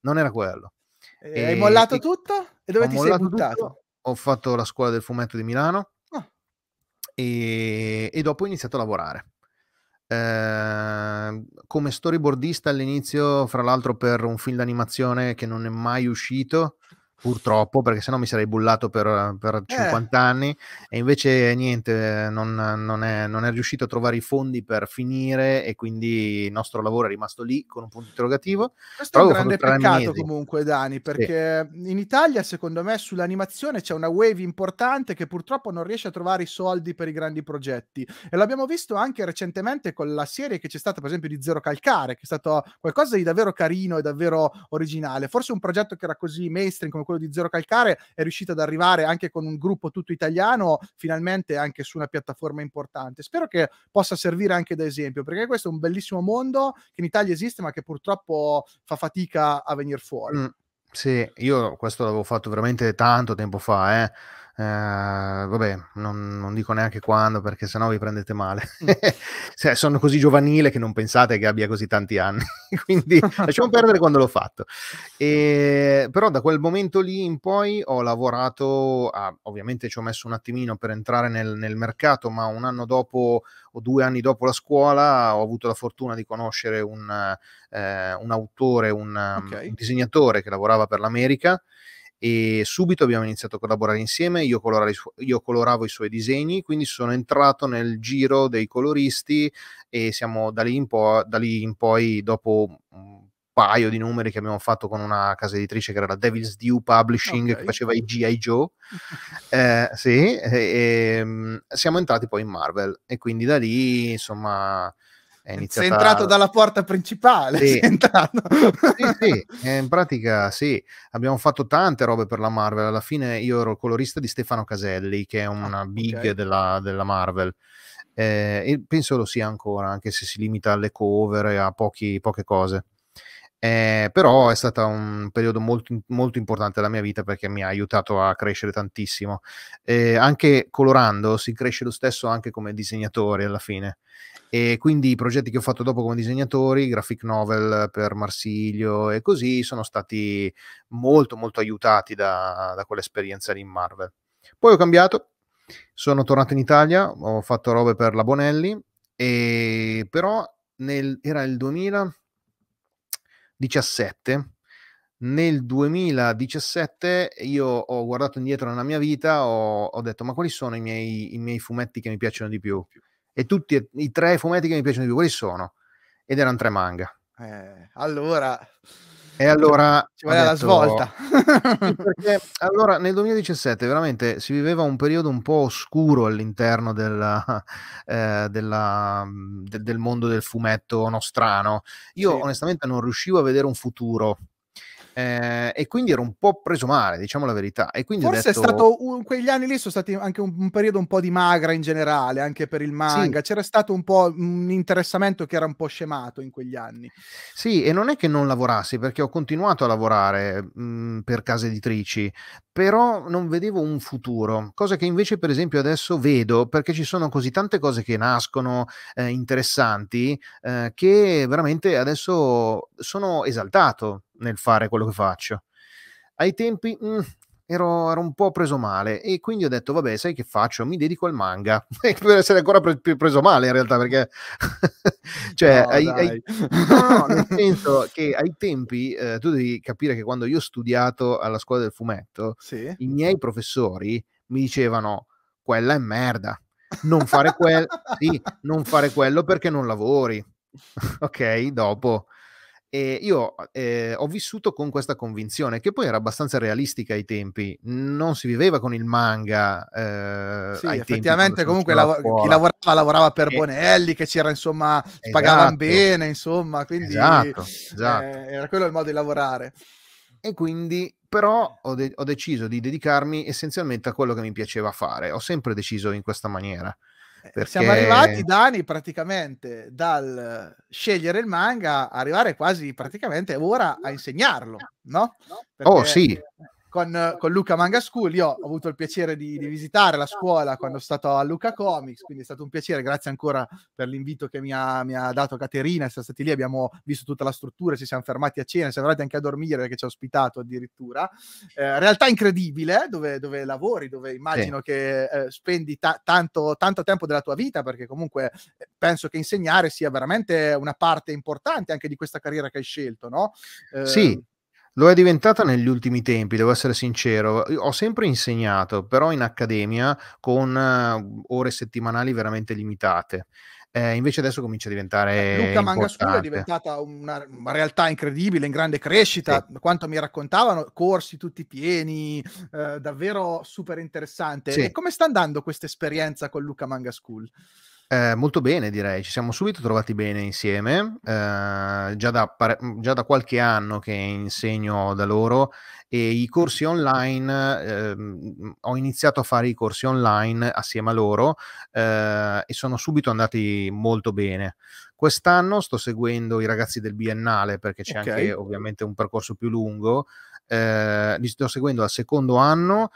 Non era quello. E, e hai mollato e, tutto? E dove ti sei buttato? Tutto. Ho fatto la scuola del fumetto di Milano oh. e, e, dopo ho iniziato a lavorare. Eh, come storyboardista all'inizio, fra l'altro, per un film d'animazione che non è mai uscito, purtroppo, perché sennò mi sarei bullato per, per 50 eh. anni e invece eh, niente, non, non, è, non, è, riuscito a trovare i fondi per finire e quindi il nostro lavoro è rimasto lì con un punto interrogativo. Questo Però è un grande peccato comunque Dani, perché sì. in Italia secondo me sull'animazione c'è una wave importante che purtroppo non riesce a trovare i soldi per i grandi progetti e l'abbiamo visto anche recentemente con la serie che c'è stata per esempio di Zero Calcare, che è stato qualcosa di davvero carino e davvero originale, forse un progetto che era così mainstream come quello quello di Zero Calcare, è riuscito ad arrivare anche con un gruppo tutto italiano, finalmente anche su una piattaforma importante. Spero che possa servire anche da esempio, perché questo è un bellissimo mondo che in Italia esiste, ma che purtroppo fa fatica a venire fuori. Mm, sì, io questo l'avevo fatto veramente tanto tempo fa, eh eh, vabbè, non, non, dico neanche quando perché sennò vi prendete male. cioè, (laughs) sono così giovanile che non pensate che abbia così tanti anni, (laughs) quindi lasciamo perdere quando l'ho fatto. E, però da quel momento lì in poi ho lavorato, a, ah, ovviamente ci ho messo un attimino per entrare nel, nel mercato, ma un anno dopo o due anni dopo la scuola ho avuto la fortuna di conoscere un, eh, un autore, un, okay. un, disegnatore che lavorava per l'America e subito abbiamo iniziato a collaborare insieme, io, su- io coloravo i suoi disegni, quindi sono entrato nel giro dei coloristi e siamo da lì in, po- da lì in poi dopo un paio di numeri che abbiamo fatto con una casa editrice che era la Devil's Due Publishing okay. che faceva i G.I. Joe (laughs) eh, sì, e, e, ehm, siamo entrati poi in Marvel e quindi da lì insomma è iniziata... Sei entrato dalla porta principale. Sì. (laughs) sì, sì. Eh, in pratica sì, abbiamo fatto tante robe per la Marvel. Alla fine io ero il colorista di Stefano Caselli, che è una ah, big okay. della, della, Marvel. Eh, e penso lo sia ancora, anche se si limita alle cover e a pochi, poche cose. Eh, però è stato un periodo molto, molto, importante della mia vita perché mi ha aiutato a crescere tantissimo. Eh, anche colorando si cresce lo stesso anche come disegnatori alla fine. E quindi i progetti che ho fatto dopo come disegnatori, graphic novel per Marsiglio e così, sono stati molto molto aiutati da, da quell'esperienza lì in Marvel. Poi ho cambiato, sono tornato in Italia, ho fatto robe per la Bonelli, e però nel, era il 2000 2017. Nel 2017 io ho guardato indietro nella mia vita, ho, ho detto ma quali sono i miei, i miei, fumetti che mi piacciono di più? E tutti i tre fumetti che mi piacciono di più, quali sono? Ed erano tre manga. Eh, allora... E allora ci vuole la svolta. perché, allora, nel 2017 veramente si viveva un periodo un po' oscuro all'interno della, eh, della, mhmm, de, del mondo del fumetto nostrano. Io sì. onestamente non riuscivo a vedere un futuro eh, e quindi ero un po' preso male, diciamo la verità. E quindi Forse detto... è stato un, quegli anni lì sono stati anche un, un, periodo un po' di magra in generale, anche per il manga. Sì. C'era stato un po' un interessamento che era un po' scemato in quegli anni. Sì, e non è che non lavorassi, perché ho continuato a lavorare mh, mhmm, per case editrici, però non vedevo un futuro, cosa che invece per esempio adesso vedo perché ci sono così tante cose che nascono eh, interessanti eh, che veramente adesso sono esaltato nel fare quello che faccio. Ai tempi mh, mm, Ero, ero, un po' preso male e quindi ho detto vabbè sai che faccio mi dedico al manga (laughs) E per essere ancora pre- preso male in realtà perché (laughs) cioè no, ai, ai... no, (laughs) nel senso che ai tempi eh, tu devi capire che quando io ho studiato alla scuola del fumetto sì. i miei professori mi dicevano quella è merda non fare, quel... sì, non fare quello perché non lavori ok dopo e io eh, ho vissuto con questa convinzione, che poi era abbastanza realistica ai tempi, non si viveva con il manga. Eh, sì, effettivamente, comunque la, chi lavorava lavorava per e... Bonelli, che c'era, insomma, esatto. pagavano bene, insomma, quindi esatto, esatto. Eh, era quello il modo di lavorare. E quindi però ho, de- ho deciso di dedicarmi essenzialmente a quello che mi piaceva fare, ho sempre deciso in questa maniera. Perché... Siamo arrivati, Dani, praticamente dal eh, scegliere il manga, arrivare quasi praticamente ora a insegnarlo, no? Oh, Perché, oh sì, con, con Luca Mangascool. Io ho avuto il piacere di, di, visitare la scuola quando sono stato a Luca Comics, quindi è stato un piacere. Grazie ancora per l'invito che mi ha, mi ha dato Caterina. Siamo stati lì, abbiamo visto tutta la struttura, ci siamo fermati a cena, siamo andati anche a dormire perché ci ha ospitato addirittura. Eh, realtà incredibile eh, dove, dove lavori, dove immagino sì. che eh, spendi ta- tanto, tanto tempo della tua vita perché comunque eh, penso che insegnare sia veramente una parte importante anche di questa carriera che hai scelto, no? Eh, sì, ehm, lo è diventata negli ultimi tempi, devo essere sincero. ho sempre insegnato, però in accademia con eh, ore settimanali veramente limitate. Eh, invece adesso comincia a diventare. Luca Mangasculo è diventata una, realtà incredibile, in grande crescita. Sì. Quanto mi raccontavano, corsi tutti pieni, eh, davvero super interessante. Sì. E come sta andando questa esperienza con Luca Manga School? Eh, molto bene, direi. Ci siamo subito trovati bene insieme. Eh, già, da pare- mm, già, da qualche anno che insegno da loro e i corsi online. Eh, ho iniziato a fare i corsi online assieme a loro eh, e sono subito andati molto bene. Quest'anno sto seguendo i ragazzi del biennale perché c'è okay. anche ovviamente un percorso più lungo. Eh, li sto seguendo al secondo anno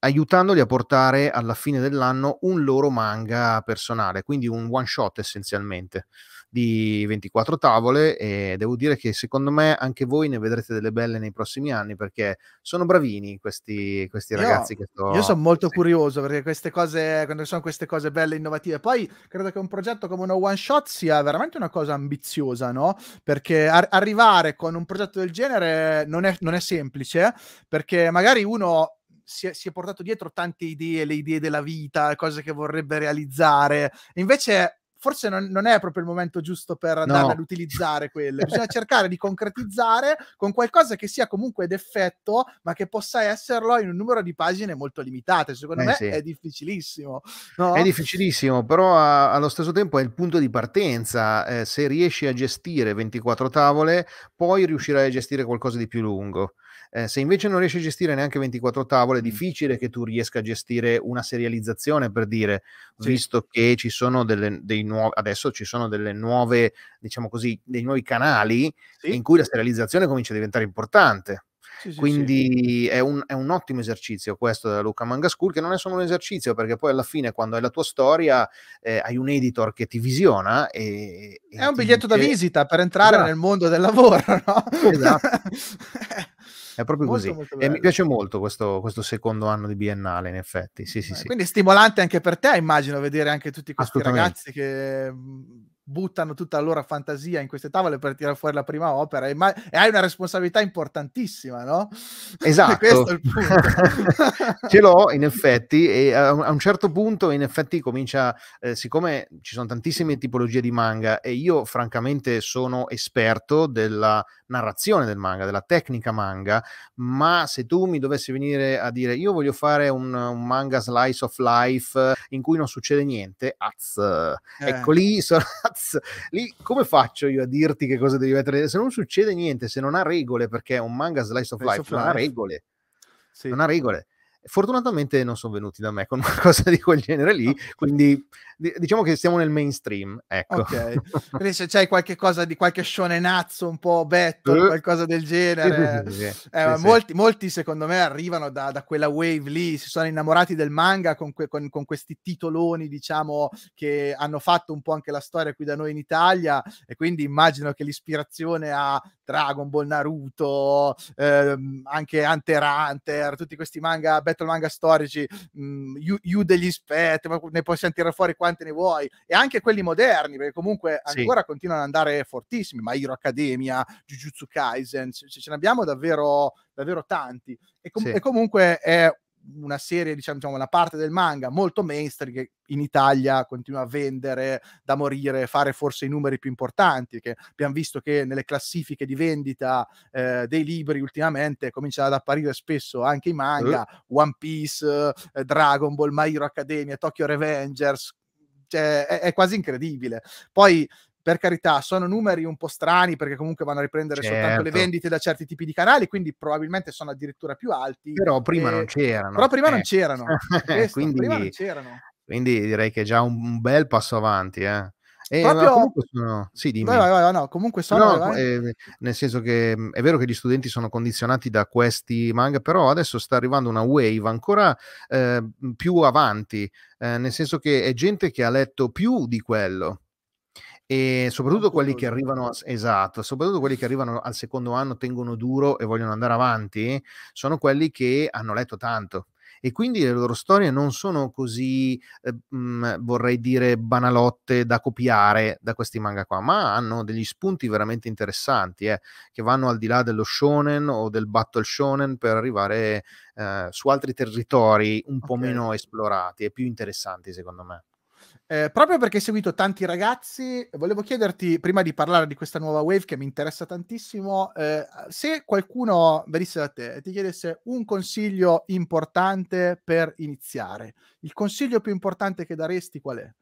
aiutandoli a portare alla fine dell'anno un loro manga personale, quindi un one shot essenzialmente di 24 tavole e devo dire che secondo me anche voi ne vedrete delle belle nei prossimi anni perché sono bravini questi, questi io, ragazzi che sto... Io sono molto sì. curioso perché queste cose, quando sono queste cose belle innovative, poi credo che un progetto come uno one shot sia veramente una cosa ambiziosa, no? Perché ar- arrivare con un progetto del genere non è, non è semplice eh? perché magari uno si è, si è, portato dietro tante idee, le idee della vita, cose che vorrebbe realizzare. Invece, forse non, non è proprio il momento giusto per andare no. ad utilizzare quelle. Bisogna (laughs) cercare di concretizzare con qualcosa che sia comunque d'effetto, ma che possa esserlo in un numero di pagine molto limitate. Secondo eh, me sì. è difficilissimo. No? È difficilissimo, però a, allo stesso tempo è il punto di partenza. Eh, se riesci a gestire 24 tavole, poi riuscirai a gestire qualcosa di più lungo. Eh, se invece non riesci a gestire neanche 24 tavole, è difficile che tu riesca a gestire una serializzazione, per dire, sì. visto che ci sono delle, dei nuovi, adesso ci sono delle nuove, diciamo così, dei nuovi canali sì. in cui la serializzazione comincia a diventare importante. Sì, Quindi sì, È, un, è, un, ottimo esercizio questo da Luca Manga School, che non è solo un esercizio, perché poi alla fine, quando hai la tua storia, eh, hai un editor che ti visiona. E, e è un biglietto dice... da visita per entrare esatto. nel mondo del lavoro, no? Esatto. (laughs) È proprio molto, così. Molto e mi piace molto questo, questo, secondo anno di biennale, in effetti. Sì, sì, eh, sì. Quindi è stimolante anche per te, immagino, vedere anche tutti questi ragazzi che mm, buttano tutta la loro fantasia in queste tavole per tirare fuori la prima opera e, ma- e hai una responsabilità importantissima, no? (laughs) Esatto. questo è il punto. (laughs) Ce l'ho in effetti e a un certo punto in effetti comincia, eh, siccome ci sono tantissime tipologie di manga e io francamente sono esperto della narrazione del manga, della tecnica manga, ma se tu mi dovessi venire a dire io voglio fare un, un manga slice of life in cui non succede niente, azz, eh. ecco lì (laughs) sono Jets, lì come faccio io a dirti che cosa devi mettere? Se non succede niente, se non ha regole, perché è un manga slice of life, slice of life. non ha regole. Sì. Non ha regole. Fortunatamente non sono venuti da me con (laughs) una cosa di quel genere lì, quindi diciamo che siamo nel mainstream, ecco. Okay. Quindi se c'hai qualche cosa di qualche shonenazzo un po' betto, eh. qualcosa del genere, sì, sì, eh, sì. Eh, molti, molti, secondo me arrivano da, da, quella wave lì, si sono innamorati del manga con, que- con, con, questi titoloni, diciamo, che hanno fatto un po' anche la storia qui da noi in Italia e quindi immagino che l'ispirazione a Dragon Ball, Naruto, ehm, anche Hunter Hunter, tutti questi manga Battle Manga Storici, mhmm, you, degli Spet, ne puoi sentire fuori quanti ne vuoi, e anche quelli moderni, perché comunque ancora sì. continuano ad andare fortissimi, ma Hero Academia, Jujutsu Kaisen, ce, ce ne abbiamo davvero, davvero tanti. E, com- sì. e comunque è una serie, diciamo, diciamo, una parte del manga molto mainstream che in Italia continua a vendere da morire, fare forse i numeri più importanti, che abbiamo visto che nelle classifiche di vendita eh, dei libri ultimamente cominciano ad apparire spesso anche i manga, uh. One Piece, eh, Dragon Ball, My Hero Academia, Tokyo Revengers, cioè, è, è, quasi incredibile. Poi per carità, sono numeri un po' strani perché comunque vanno a riprendere certo. soltanto le certo. vendite da certi tipi di canali, quindi probabilmente sono addirittura più alti. Però prima e... non c'erano. Però prima eh. non c'erano. (laughs) Questo, quindi, prima non c'erano. Quindi direi che è già un bel passo avanti, eh. Eh, Proprio... comunque sono, sì, dimmi. Vai, vai, vai, no, comunque sono... No, eh, eh nel senso che mm, è vero che gli studenti sono condizionati da questi manga, però adesso sta arrivando una wave ancora eh, più avanti, eh, nel senso che è gente che ha letto più di quello e soprattutto quelli che arrivano esatto, soprattutto quelli che arrivano al secondo anno tengono duro e vogliono andare avanti, sono quelli che hanno letto tanto e quindi le loro storie non sono così eh, mh, mhmm, vorrei dire banalotte da copiare da questi manga qua, ma hanno degli spunti veramente interessanti eh, che vanno al di là dello shonen o del battle shonen per arrivare eh, su altri territori un okay. po' meno esplorati e più interessanti secondo me. Eh, proprio perché hai seguito tanti ragazzi, volevo chiederti, prima di parlare di questa nuova wave che mi interessa tantissimo, eh, se qualcuno venisse da te e ti chiedesse un consiglio importante per iniziare, il consiglio più importante che daresti qual è?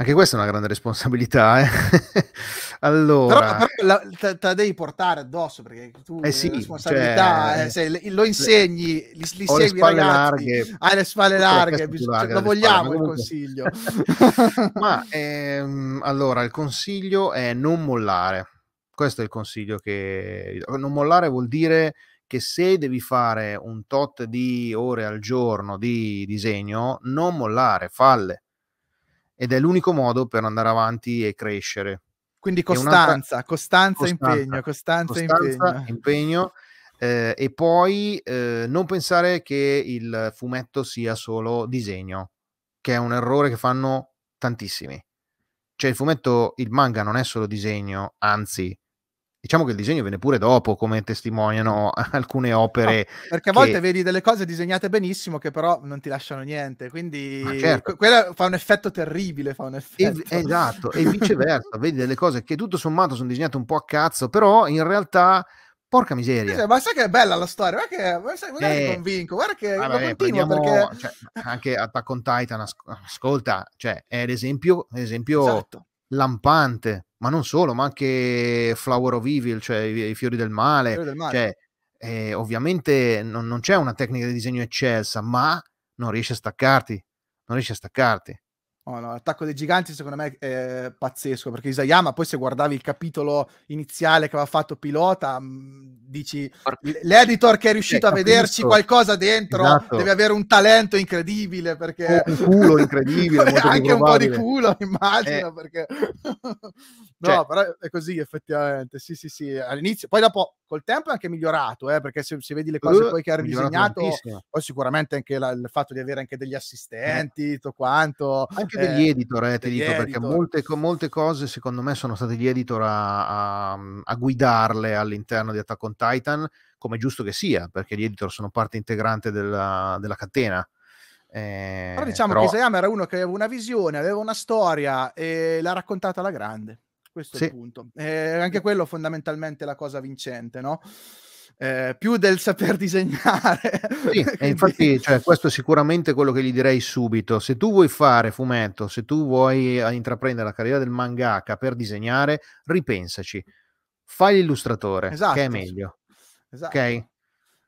Anche questa è una grande responsabilità, eh? (laughs) allora... Però, però la, te, la devi portare addosso, perché tu eh sì, hai responsabilità, cioè, eh, se lo insegni, le, li, li segui le ragazzi, larghe, hai le spalle larghe, bisog- larga, cioè, lo vogliamo spalle, il consiglio. (laughs) ma ehm, allora, il consiglio è non mollare. Questo è il consiglio che... Non mollare vuol dire che se devi fare un tot di ore al giorno di disegno, non mollare, falle ed è l'unico modo per andare avanti e crescere. Quindi costanza, costanza, costanza, impegno, costanza, costanza impegno. impegno eh, e poi eh, non pensare che il fumetto sia solo disegno, che è un errore che fanno tantissimi. Cioè il fumetto, il manga non è solo disegno, anzi diciamo che il disegno viene pure dopo, come testimoniano (laughs) alcune opere. No, perché a che... volte vedi delle cose disegnate benissimo che però non ti lasciano niente, quindi certo. quello fa un effetto terribile. Fa un effetto. E, esatto, e (laughs) viceversa, vedi delle cose che tutto sommato sono disegnate un po' a cazzo, però in realtà... Porca miseria. Ma sai che è bella la storia? Guarda che guarda, che, guarda eh, che convinco, guarda che vabbè, prendiamo, perché... cioè, anche Attack on Titan, ascolta, cioè, è l'esempio, esatto. lampante ma non solo, ma anche Flower of Evil, cioè i, fiori del male. Fiori del male. Cioè, eh, ovviamente non, non, c'è una tecnica di disegno eccelsa, ma non riesci a staccarti, non riesci a staccarti. Oh no, l'attacco dei giganti secondo me è pazzesco perché Isayama poi se guardavi il capitolo iniziale che aveva fatto pilota mh, mm, dici l'editor che è riuscito eh, a vederci qualcosa dentro esatto. deve avere un talento incredibile perché un culo incredibile (laughs) anche un po' di culo eh. immagino eh. perché (laughs) no cioè. però è così effettivamente sì sì sì all'inizio poi dopo col tempo è anche migliorato eh, perché se, se, vedi le cose uh, poi che ha ridisegnato poi sicuramente anche la, il fatto di avere anche degli assistenti tutto quanto anche degli eh, editor, eh, degli dico, editor. perché molte, molte, cose secondo me sono state gli editor a, a, a, guidarle all'interno di Attack on Titan, come giusto che sia, perché gli editor sono parte integrante della, della catena. Eh, però diciamo però... che Isayama era uno che aveva una visione, aveva una storia e l'ha raccontata alla grande. Questo sì. è il punto. Eh, anche quello fondamentalmente la cosa vincente, no? eh, più del saper disegnare. Sì, (laughs) Quindi... infatti, cioè, questo è sicuramente quello che gli direi subito. Se tu vuoi fare fumetto, se tu vuoi eh, intraprendere la carriera del mangaka per disegnare, ripensaci. Fai l'illustratore, esatto. che è esatto. meglio. Esatto. Ok?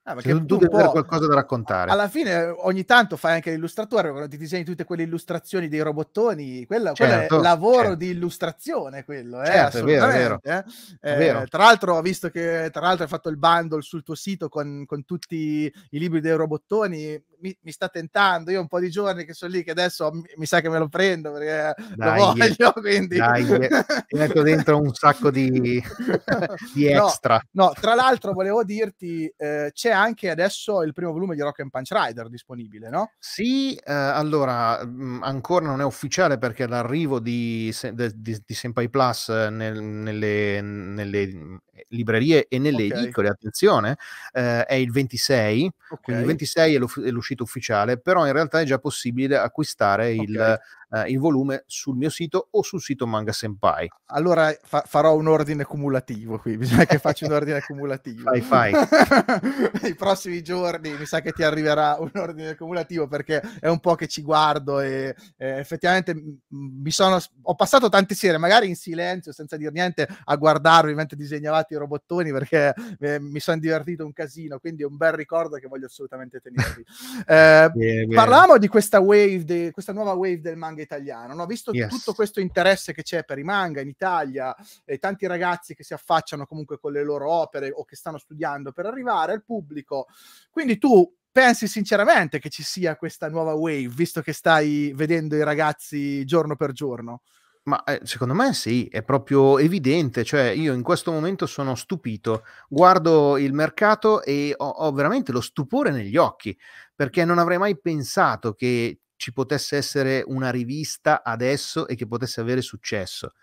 Ah, cioè, tu, tu devi avere qualcosa da raccontare. Alla fine, ogni tanto fai anche l'illustratore, ti disegni tutte quelle illustrazioni dei robottoni. Quello, certo, quello è lavoro certo. di illustrazione, quello eh, certo, eh, è È vero. Eh. È vero. Eh, tra l'altro, ho visto che tra l'altro hai fatto il bundle sul tuo sito con, con tutti i libri dei robottoni mi, mi, sta tentando. Io ho un po' di giorni che sono lì, che adesso mi, mi sa che me lo prendo perché dai, lo voglio. (laughs) Quindi dai, ti metto dentro un sacco di, (laughs) di extra. No, no, tra l'altro, volevo dirti, eh, c'è anche adesso il primo volume di Rock and Punch Rider disponibile, no? Sì, eh, allora mm, ancora non è ufficiale perché l'arrivo di, di, di Senpai Plus eh, nel, nelle, nelle eh, librerie e nelle okay. edicole, attenzione, eh, è il 26, okay. quindi il 26 è, è, l'uscita ufficiale, però in realtà è già possibile acquistare okay. il, eh, il, volume sul mio sito o sul sito Manga Senpai. Allora eh, fa- farò un ordine cumulativo qui, (laughs) bisogna che faccia un ordine cumulativo. Fai, fai. (laughs) I prossimi giorni mi sa che ti arriverà un ordine cumulativo perché è un po' che ci guardo e eh, effettivamente mi sono, ho passato tante sere, magari in silenzio, senza dire niente, a guardarvi mentre disegnavate i robottoni perché mi sono divertito un casino, quindi è un bel ricordo che voglio assolutamente tenervi. (laughs) Eh, yeah, parlavamo yeah. di questa wave, de, questa nuova wave del manga italiano, no? visto yes. tutto questo interesse che c'è per i manga in Italia e tanti ragazzi che si affacciano comunque con le loro opere o che stanno studiando per arrivare al pubblico. Quindi tu pensi sinceramente che ci sia questa nuova wave, visto che stai vedendo i ragazzi giorno per giorno? Ma eh, secondo me sì, è proprio evidente, cioè io in questo momento sono stupito, guardo il mercato e ho, ho veramente lo stupore negli occhi, perché non avrei mai pensato che ci potesse essere una rivista adesso e che potesse avere successo.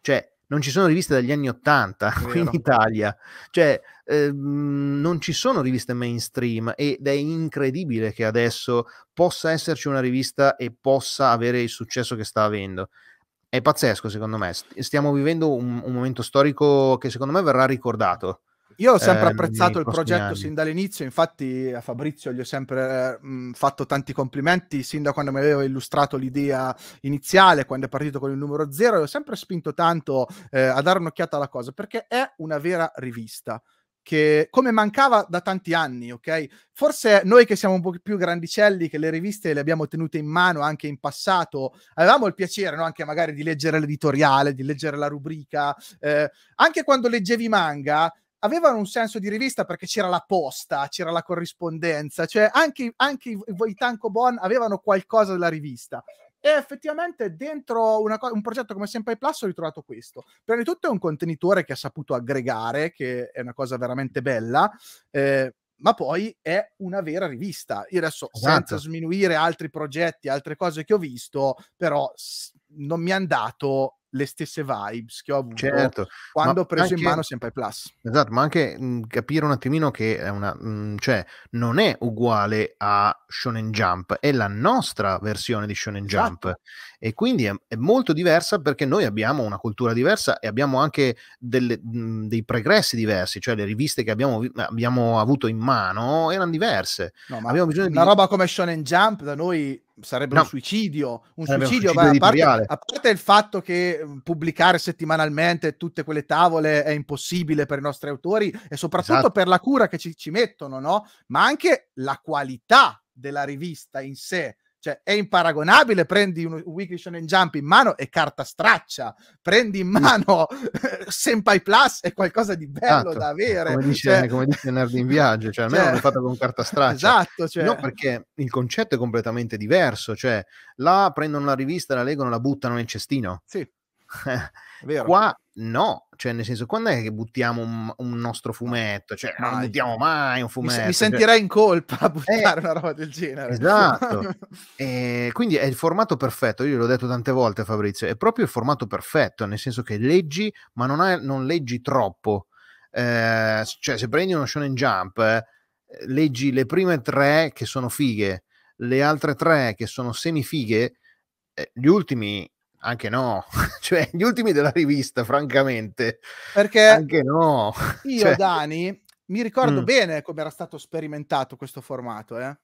Cioè, non ci sono riviste dagli anni 80 (laughs) qui in Italia, cioè eh, non ci sono riviste mainstream ed è incredibile che adesso possa esserci una rivista e possa avere il successo che sta avendo. È pazzesco, secondo me. Stiamo vivendo un, un momento storico che secondo me verrà ricordato. Io ho sempre eh, apprezzato il progetto anni. sin dall'inizio, infatti a Fabrizio gli ho sempre mh, mhmm, fatto tanti complimenti sin da quando mi aveva illustrato l'idea iniziale, quando è partito con il numero zero, e ho sempre spinto tanto eh, a dare un'occhiata alla cosa perché è una vera rivista che come mancava da tanti anni, ok? Forse noi che siamo un po' più grandicelli, che le riviste le abbiamo tenute in mano anche in passato, avevamo il piacere no? anche magari di leggere l'editoriale, di leggere la rubrica, eh, anche quando leggevi manga, avevano un senso di rivista perché c'era la posta, c'era la corrispondenza, cioè anche, anche i Voitanko Bon avevano qualcosa della rivista. E effettivamente dentro co- un progetto come Senpai Plus ho ritrovato questo. Prima di tutto è un contenitore che ha saputo aggregare, che è una cosa veramente bella. Eh, ma poi è una vera rivista. Io adesso, esatto. senza sminuire altri progetti, altre cose che ho visto, però non mi hanno dato le stesse vibes che ho avuto certo, quando ho preso anche, in mano sempre Plus. Esatto, ma anche mh, mhmm, capire un attimino che è una, mh, mhmm, cioè, non è uguale a Shonen Jump, è la nostra versione di Shonen Jump esatto. e quindi è, è, molto diversa perché noi abbiamo una cultura diversa e abbiamo anche delle, mh, mhmm, dei pregressi diversi, cioè le riviste che abbiamo, abbiamo avuto in mano erano diverse. No, ma abbiamo bisogno una di... roba come Shonen Jump da noi sarebbe no. un suicidio, un sarebbe suicidio, un suicidio beh, a, parte, a, parte, il fatto che mhmm, pubblicare settimanalmente tutte quelle tavole è impossibile per i nostri autori e soprattutto esatto. per la cura che ci, ci mettono, no? ma anche la qualità della rivista in sé cioè, è imparagonabile, prendi un Weekly Shonen Jump in mano e carta straccia, prendi in mano (laughs) eh, Senpai Plus è qualcosa di bello esatto. da avere. Come dice, cioè... come dice Nerd in Viaggio, cioè, almeno cioè... l'ho fatta con carta straccia. Esatto, cioè... No, perché il concetto è completamente diverso, cioè, là prendono la rivista, la leggono, la buttano nel cestino. Sì. (laughs) Qua no, cioè, nel senso, quando è che buttiamo un, un nostro fumetto? Cioè, non buttiamo mai un fumetto. Mi, se, mi sentirei cioè... in colpa a eh, buttare eh, una roba del genere. Esatto. (laughs) e, quindi è il formato perfetto. Io l'ho detto tante volte, Fabrizio. È proprio il formato perfetto, nel senso che leggi, ma non, hai, non leggi troppo. Eh, cioè, se prendi uno Shonen Jump, eh, leggi le prime tre che sono fighe, le altre tre che sono semifighe, eh, gli ultimi anche no, (laughs) cioè gli ultimi della rivista, francamente. Perché anche no. (laughs) Io, cioè... Dani, mi ricordo mm. bene come era stato sperimentato questo formato, eh.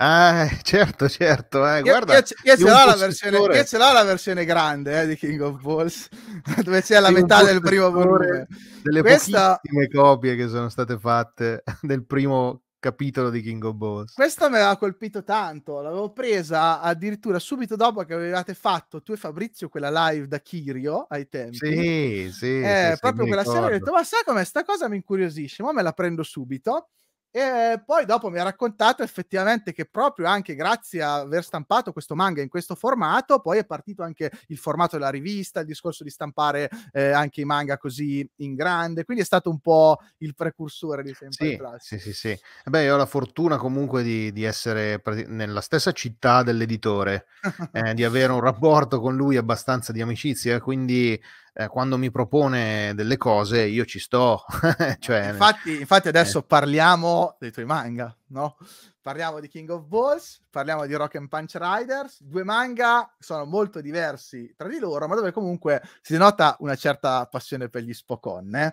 Ah, certo, certo. Eh. Guarda, io, io, io ce l'ho la, versione, ce la versione grande eh, di King of Balls, (laughs) dove c'è la metà del primo volume. Delle Questa... pochissime copie che sono state fatte del primo capitolo di King of Bones. Questa mi l'ha colpito tanto, l'avevo presa addirittura subito dopo che avevate fatto tu e Fabrizio quella live da Kirio ai tempi. Sì, sì. Eh, sì proprio quella sera ho detto, ma sai com'è, sta cosa mi incuriosisce, ma me la prendo subito. E poi dopo mi ha raccontato effettivamente che proprio anche grazie a aver stampato questo manga in questo formato, poi è partito anche il formato della rivista, il discorso di stampare eh, anche i manga così in grande, quindi è stato un po' il precursore di sempre. Sì, classico. sì, sì, sì. Beh, io ho la fortuna comunque di, di essere nella stessa città dell'editore, (laughs) eh, di avere un rapporto con lui abbastanza di amicizia, quindi eh, quando mi propone delle cose io ci sto. (laughs) Eh, cioè, infatti, infatti eh. adesso eh. parliamo dei tuoi manga, no? Parliamo di King of Balls, parliamo di Rock and Punch Riders, due manga sono molto diversi tra di loro, ma dove comunque si denota una certa passione per gli Spokon. Eh?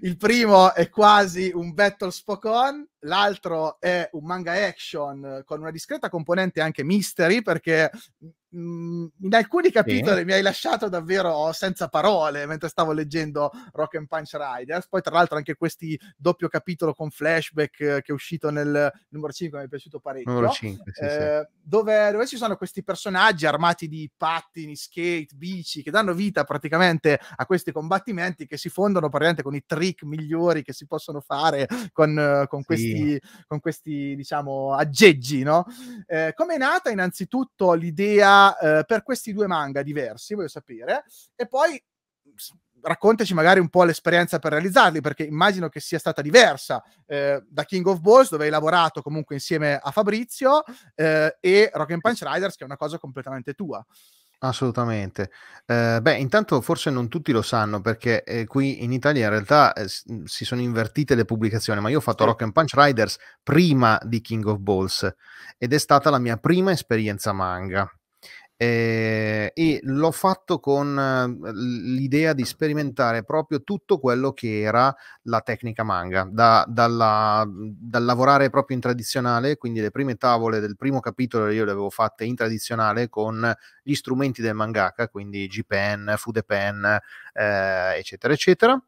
(laughs) Il primo è quasi un battle Spokon, l'altro è un manga action con una discreta componente anche mystery, perché Mhmm, in alcuni capitoli sì. mi hai lasciato davvero senza parole mentre stavo leggendo Rock and Punch Riders. Poi, tra l'altro, anche questi doppio capitolo con flashback eh, che è uscito nel numero 5 mi è piaciuto parecchio. Numero 5, sì, eh, sì. Dove, dove, ci sono questi personaggi armati di pattini, skate, bici che danno vita praticamente a questi combattimenti che si fondono praticamente con i trick migliori che si possono fare con, eh, con, questi, con questi, diciamo, aggeggi. No? Eh, Come è nata innanzitutto l'idea? eh, per questi due manga diversi, voglio sapere, e poi raccontaci magari un po' l'esperienza per realizzarli, perché immagino che sia stata diversa eh, da King of Balls, dove hai lavorato comunque insieme a Fabrizio, eh, e Rock and Punch Riders, che è una cosa completamente tua. Assolutamente. Eh, beh, intanto forse non tutti lo sanno perché eh, qui in Italia in realtà eh, mm, si sono invertite le pubblicazioni, ma io ho fatto sì. Rock and Punch Riders prima di King of Balls ed è stata la mia prima esperienza manga. Eh, e l'ho fatto con l'idea di sperimentare proprio tutto quello che era la tecnica manga, da, dalla, dal lavorare proprio in tradizionale, quindi le prime tavole del primo capitolo io le avevo fatte in tradizionale con gli strumenti del mangaka, quindi G-Pen, Fudepen, eh, eccetera, eccetera.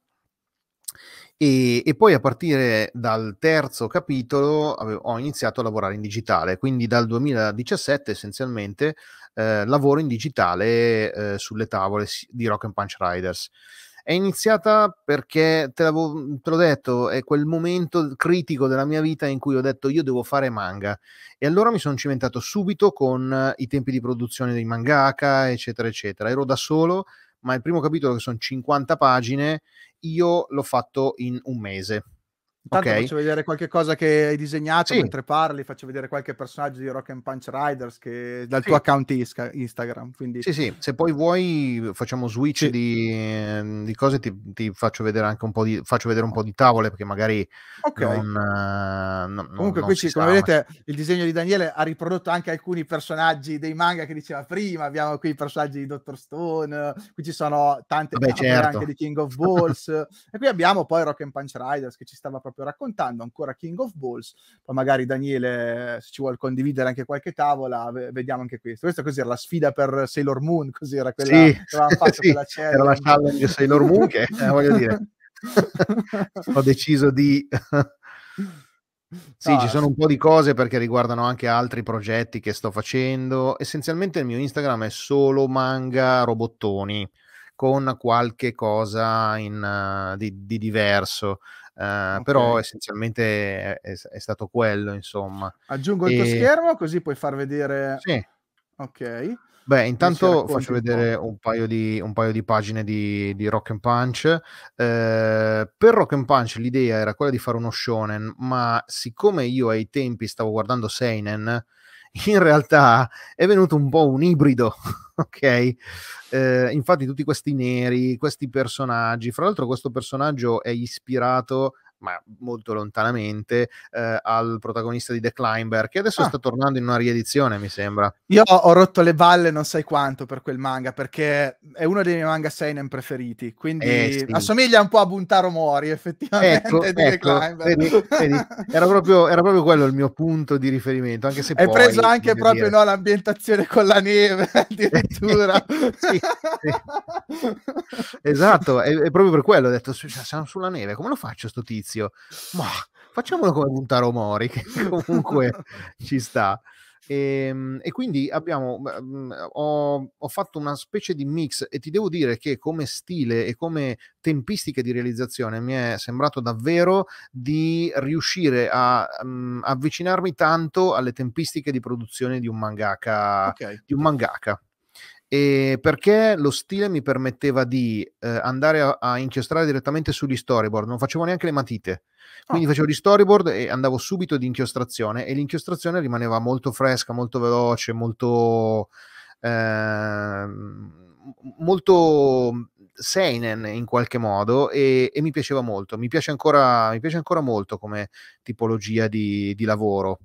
E, e, poi a partire dal terzo capitolo avevo, ho iniziato a lavorare in digitale, quindi dal 2017 essenzialmente eh, lavoro in digitale eh, sulle tavole di Rock and Punch Riders. È iniziata perché te, te l'ho detto, è quel momento critico della mia vita in cui ho detto io devo fare manga e allora mi sono cimentato subito con eh, i tempi di produzione dei mangaka, eccetera, eccetera. Ero da solo, ma il primo capitolo che sono 50 pagine, io l'ho fatto in un mese Intanto okay. faccio vedere qualche cosa che hai disegnato sì. mentre parli, faccio vedere qualche personaggio di Rock and Punch Riders che, dal sì. tuo account isca, Instagram. Quindi... Sì, sì, se poi vuoi facciamo switch sì. di, ehm, di, cose, ti, ti, faccio vedere anche un po' di, faccio vedere un po' di tavole perché magari... Ok. Non, uh, no, Comunque non qui, ci, come vedete, il disegno di Daniele ha riprodotto anche alcuni personaggi dei manga che diceva prima, abbiamo qui i personaggi di Dr. Stone, qui ci sono tante Vabbè, certo. anche di King of Balls, e qui abbiamo poi Rock and Punch Riders che ci stava proprio proprio raccontando, ancora King of Balls, poi magari Daniele se ci vuole condividere anche qualche tavola, vediamo anche questo. Questa così era la sfida per Sailor Moon, così era quella sì, che avevamo fatto (laughs) sì, quella Era la challenge Sailor Moon che eh, voglio dire (laughs) ho deciso di (laughs) Sì, no, ci sono eh. un po' di cose perché riguardano anche altri progetti che sto facendo. Essenzialmente il mio Instagram è solo manga robottoni con qualche cosa in, uh, di, di diverso. Ehm, okay. però essenzialmente è, è, stato quello, insomma. Aggiungo e... il tuo schermo così puoi far vedere... Sì. Ok. Beh, intanto faccio vedere un paio, di, un paio di, pagine di, di Rock and Punch. Eh, per Rock and Punch l'idea era quella di fare uno shonen, ma siccome io ai tempi stavo guardando Seinen, in realtà è venuto un po' un ibrido, (laughs) ok? Eh, infatti tutti questi neri, questi personaggi, fra l'altro questo personaggio è ispirato ma molto lontanamente, eh, al protagonista di The Climber, che adesso ah. sta tornando in una riedizione, mi sembra. Io ho rotto le balle non sai quanto per quel manga, perché è uno dei miei manga seinen preferiti, eh, quindi eh, sì. assomiglia un po' a Buntaro Mori, effettivamente, ecco, ecco, vedi, vedi. Era, proprio, era, proprio, quello il mio punto di riferimento, anche se Hai poi, preso anche proprio no, l'ambientazione con la neve, (laughs) addirittura. (laughs) sì, sì. esatto, è, è, proprio per quello, ho detto, cioè, siamo sulla neve, come lo faccio sto tizio? tizio. Ma facciamolo come Puntaro Mori, che (laughs) comunque ci sta. E, ehm, e, quindi abbiamo mhmm, ho, ho, fatto una specie di mix e ti devo dire che come stile e come tempistiche di realizzazione mi è sembrato davvero di riuscire a um, avvicinarmi tanto alle tempistiche di produzione di un mangaka, okay. di un mangaka e ehm, perché lo stile mi permetteva di eh, andare a, a, incestrare direttamente sugli storyboard, non facevo neanche le matite. Ah. Quindi oh. facevo gli storyboard e andavo subito di inchiostrazione e l'inchiostrazione rimaneva molto fresca, molto veloce, molto, eh, molto seinen in qualche modo e, e, mi piaceva molto, mi piace ancora, mi piace ancora molto come tipologia di, di lavoro.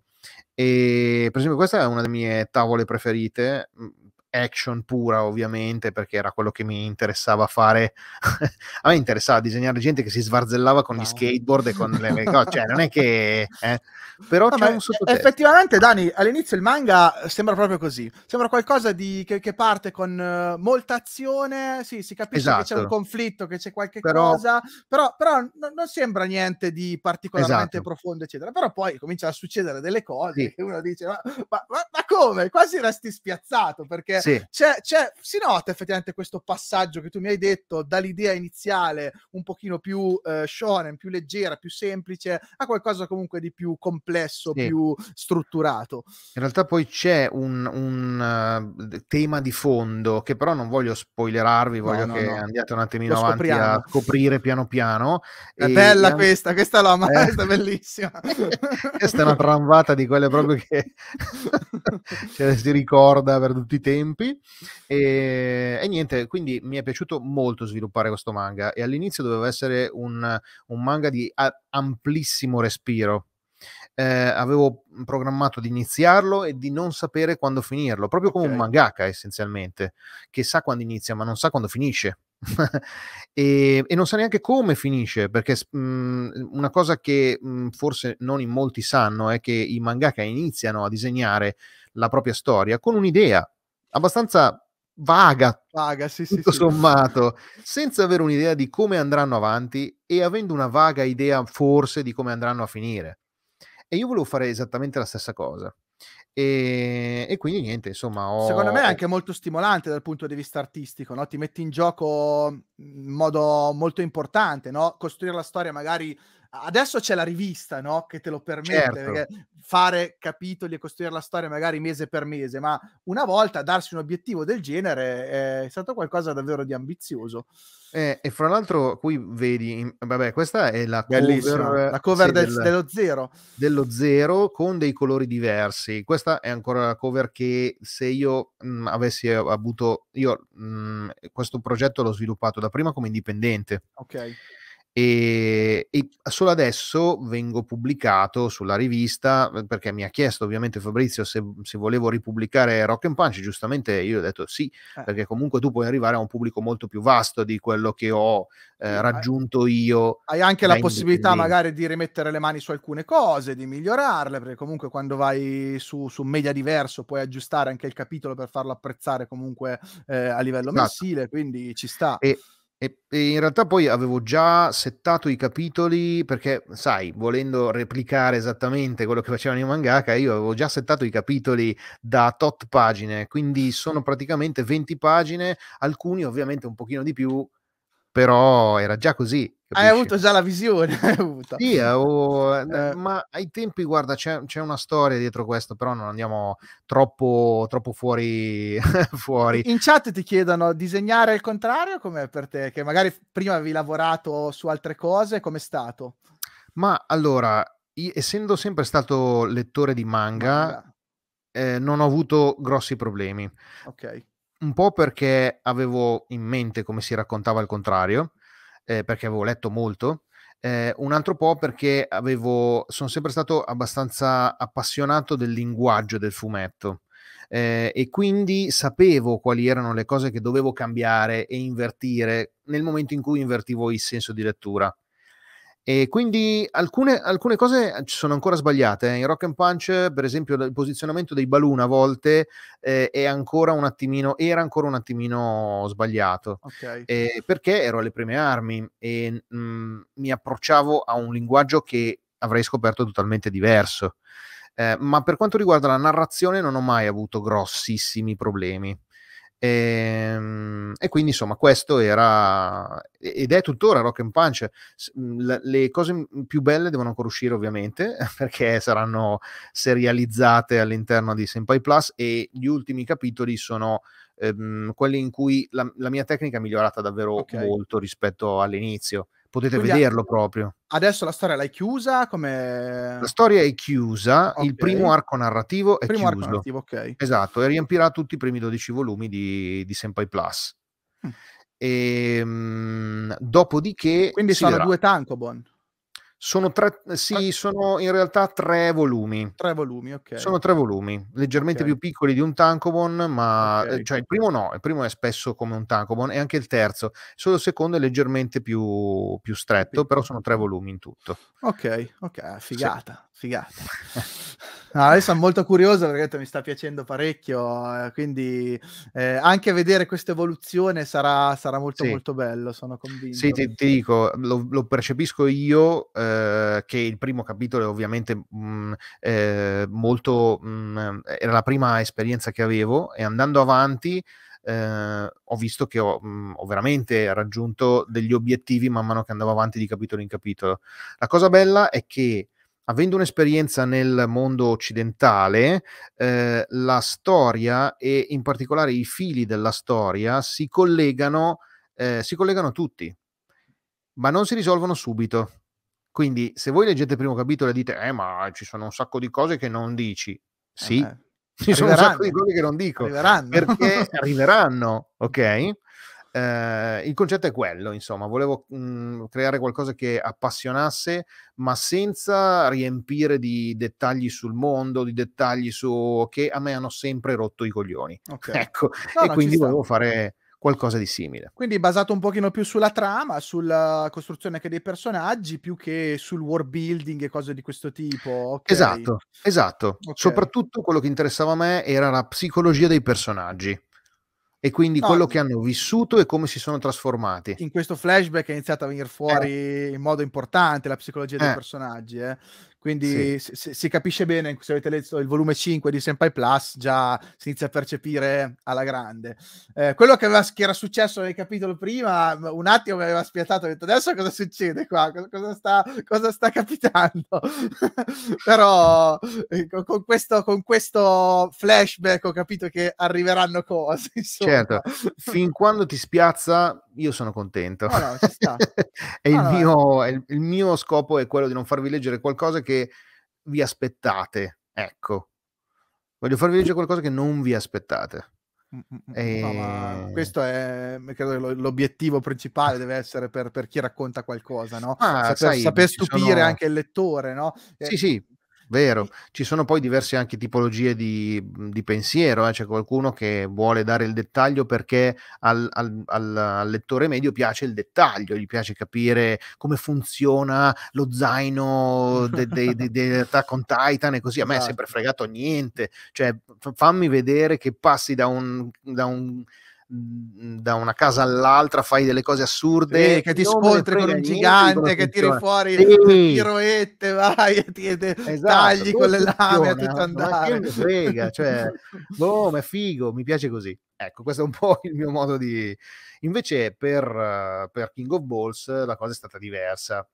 E, ehm, per esempio, questa è una delle mie tavole preferite. Mhmm, action pura ovviamente perché era quello che mi interessava fare (laughs) a me interessava disegnare gente che si svarzellava con no. gli skateboard e con le cose (laughs) cioè non è che eh. però Vabbè, c'è un sottotesto effettivamente Dani all'inizio il manga sembra proprio così sembra qualcosa di, che, che, parte con uh, molta azione sì, si capisce esatto. che c'è un esatto. conflitto che c'è qualche però... cosa però, però no, non sembra niente di particolarmente esatto. profondo eccetera però poi cominciano a succedere delle cose sì. e uno dice ma, ma, ma come quasi resti spiazzato perché sì. c'è, c'è, si nota effettivamente questo passaggio che tu mi hai detto dall'idea iniziale un pochino più eh, shonen, più leggera, più semplice, a qualcosa comunque di più complesso, sì. più strutturato. In realtà poi c'è un, un uh, tema di fondo che però non voglio spoilerarvi, voglio no, no, che no. andiate un attimino Lo avanti scopriamo. a scoprire piano piano. È e... bella questa, questa l'ho amata, eh. è bellissima. (laughs) questa è una tramvata di quelle proprio che (laughs) cioè, si ricorda per tutti i tempi tempi. E, ehm, e, niente, quindi mi è piaciuto molto sviluppare questo manga. E all'inizio doveva essere un, un manga di amplissimo respiro. Eh, avevo programmato di iniziarlo e di non sapere quando finirlo, proprio okay. come un mangaka essenzialmente, che sa quando inizia ma non sa quando finisce. (laughs) e, e, non sa neanche come finisce perché mh, mhmm, una cosa che mh, mhmm, forse non in molti sanno è che i mangaka iniziano a disegnare la propria storia con un'idea abbastanza vaga, vaga sì, tutto sì, sommato, sì. senza avere un'idea di come andranno avanti e avendo una vaga idea forse di come andranno a finire. E io volevo fare esattamente la stessa cosa. E, e quindi niente, insomma. Ho... Secondo me è anche molto stimolante dal punto di vista artistico, no? ti metti in gioco in modo molto importante, no? costruire la storia magari adesso c'è la rivista no? che te lo permette certo. fare capitoli e costruire la storia magari mese per mese, ma una volta darsi un obiettivo del genere eh, è stato qualcosa davvero di ambizioso. Eh, e fra l'altro qui vedi, vabbè questa è la Bellissima. cover, la cover sì, del, dello zero. Dello zero con dei colori diversi. Questa è ancora la cover che se io mh, mm, avessi avuto, io mh, mm, questo progetto l'ho sviluppato da prima come indipendente. Ok e, e, solo adesso vengo pubblicato sulla rivista mhmm, perché mi ha chiesto ovviamente Fabrizio se, mhmm, se volevo ripubblicare Rock and Punch giustamente io ho detto sì eh. perché comunque tu puoi arrivare a un pubblico molto più vasto di quello che ho eh, raggiunto io hai anche la possibilità magari di rimettere le mani su alcune cose di migliorarle perché comunque quando vai su, su media diverso puoi aggiustare anche il capitolo per farlo apprezzare comunque eh, a livello esatto. mensile quindi ci sta e, e, e, in realtà poi avevo già settato i capitoli perché, sai, volendo replicare esattamente quello che facevano i mangaka, io avevo già settato i capitoli da tot pagine, quindi sono praticamente 20 pagine, alcuni ovviamente un pochino di più, però era già così. Capisci? Hai avuto già la visione. (laughs) sì, oh, eh. ma ai tempi, guarda, c'è, c'è, una storia dietro questo, però non andiamo troppo, troppo fuori, (laughs) fuori, In chat ti chiedono disegnare il contrario, com'è per te? Che magari prima avevi lavorato su altre cose, com'è stato? Ma allora, io, essendo sempre stato lettore di manga, manga. Eh, non ho avuto grossi problemi. Ok. Un po' perché avevo in mente come si raccontava il contrario eh, perché avevo letto molto, eh, un altro po' perché avevo, sono sempre stato abbastanza appassionato del linguaggio del fumetto. Eh, e quindi sapevo quali erano le cose che dovevo cambiare e invertire nel momento in cui invertivo il senso di lettura. E quindi alcune, alcune cose eh, ci sono ancora sbagliate. Eh. In Rock and Punch, per esempio, il posizionamento dei balloon a volte eh, ancora attimino, era ancora un attimino sbagliato. Okay. Eh, perché ero alle prime armi e mh, mm, mi approcciavo a un linguaggio che avrei scoperto totalmente diverso. Eh, ma per quanto riguarda la narrazione non ho mai avuto grossissimi problemi. E, ehm, e, quindi insomma questo era ed è tuttora Rock and Punch mhmm, le cose mhmm, più belle devono ancora uscire ovviamente (laughs) perché saranno serializzate all'interno di Senpai Plus e gli ultimi capitoli sono ehm, quelli in cui la, la, mia tecnica è migliorata davvero okay. molto rispetto all'inizio potete Quindi vederlo proprio. Adesso la storia l'hai chiusa? Come... La storia è chiusa, okay. il primo arco narrativo è primo chiuso. Arco narrativo, ok. Esatto, e riempirà tutti i primi 12 volumi di, di Senpai Plus. Mm. Hm. E, ehm, mh, dopodiché... Quindi sono verrà. due Tankobon. Sono tre, sì, sono in realtà tre volumi. Tre volumi, ok. Sono tre volumi, leggermente okay. più piccoli di un Tankobon, ma okay. Eh, cioè il primo no, il primo è spesso come un Tankobon e anche il terzo, solo il secondo è leggermente più, più stretto, okay. però sono tre volumi in tutto. Ok, ok, figata figata. (laughs) No, adesso sono molto curioso perché mi sta piacendo parecchio, eh, quindi eh, anche vedere questa evoluzione sarà, sarà molto sì. molto bello, sono convinto. Sì, ti, ti dico, lo, lo, percepisco io eh, che il primo capitolo è ovviamente mh, mm, eh, molto... Mh, mm, era la prima esperienza che avevo e andando avanti... Eh, ho visto che ho, mh, mm, ho, veramente raggiunto degli obiettivi man mano che andavo avanti di capitolo in capitolo. La cosa bella è che avendo un'esperienza nel mondo occidentale, eh, la storia e in particolare i fili della storia si collegano, eh, si collegano tutti, ma non si risolvono subito. Quindi se voi leggete il primo capitolo e dite, eh ma ci sono un sacco di cose che non dici, eh sì, eh, ci sono un sacco di cose che non dico, arriveranno. perché (laughs) arriveranno, ok? eh, il concetto è quello, insomma, volevo mh, mhmm, creare qualcosa che appassionasse, ma senza riempire di dettagli sul mondo, di dettagli su che a me hanno sempre rotto i coglioni. Okay. (laughs) Ecco, no, e no, quindi volevo fare qualcosa di simile. Quindi basato un pochino più sulla trama, sulla costruzione anche dei personaggi, più che sul war building e cose di questo tipo. Okay. Esatto, esatto. Okay. Soprattutto quello che interessava a me era la psicologia dei personaggi e quindi no, quello che hanno vissuto e come si sono trasformati. In questo flashback è iniziata a venire eh. fuori eh. in modo importante la psicologia dei eh. personaggi. Eh. Quindi sì. si, si, capisce bene, se avete letto il volume 5 di Senpai Plus, già si inizia a percepire alla grande. Eh, quello che, aveva, che, era successo nel capitolo prima, un attimo mi aveva spiatato, ho detto adesso cosa succede qua, cosa, cosa, sta, cosa sta, capitando? (laughs) Però eh, con, con, questo, con, questo, flashback ho capito che arriveranno cose. Insomma. Certo, fin quando ti spiazza io sono contento. No, no, è, (laughs) no, il mio, è il, il mio scopo è quello di non farvi leggere qualcosa che vi aspettate. Ecco, voglio farvi leggere qualcosa che non vi aspettate. Mm, mm, mm, e... No, questo è credo, l'obiettivo principale deve essere per, per chi racconta qualcosa no? ah, saper, sai, saper stupire sono... anche il lettore no? sì, eh, sì. Vero, ci sono poi diverse anche tipologie di, mhmm, di pensiero, eh? c'è qualcuno che vuole dare il dettaglio perché al, al, al, lettore medio piace il dettaglio, gli piace capire come funziona lo zaino di de, de, de, Attack on Titan e così, a me esatto. è sempre esatto. fregato niente, cioè fammi vedere che passi da un, da un Mm, da una casa all'altra fai delle cose assurde sì, che ti scontri con un gigante che tiri cioè, fuori sì. le piroette vai e ti esatto, tagli con le lame a tutto andare che frega cioè (laughs) boh ma è figo mi piace così ecco questo è un po' (laughs) il mio modo di invece per, per King of Balls la cosa è stata diversa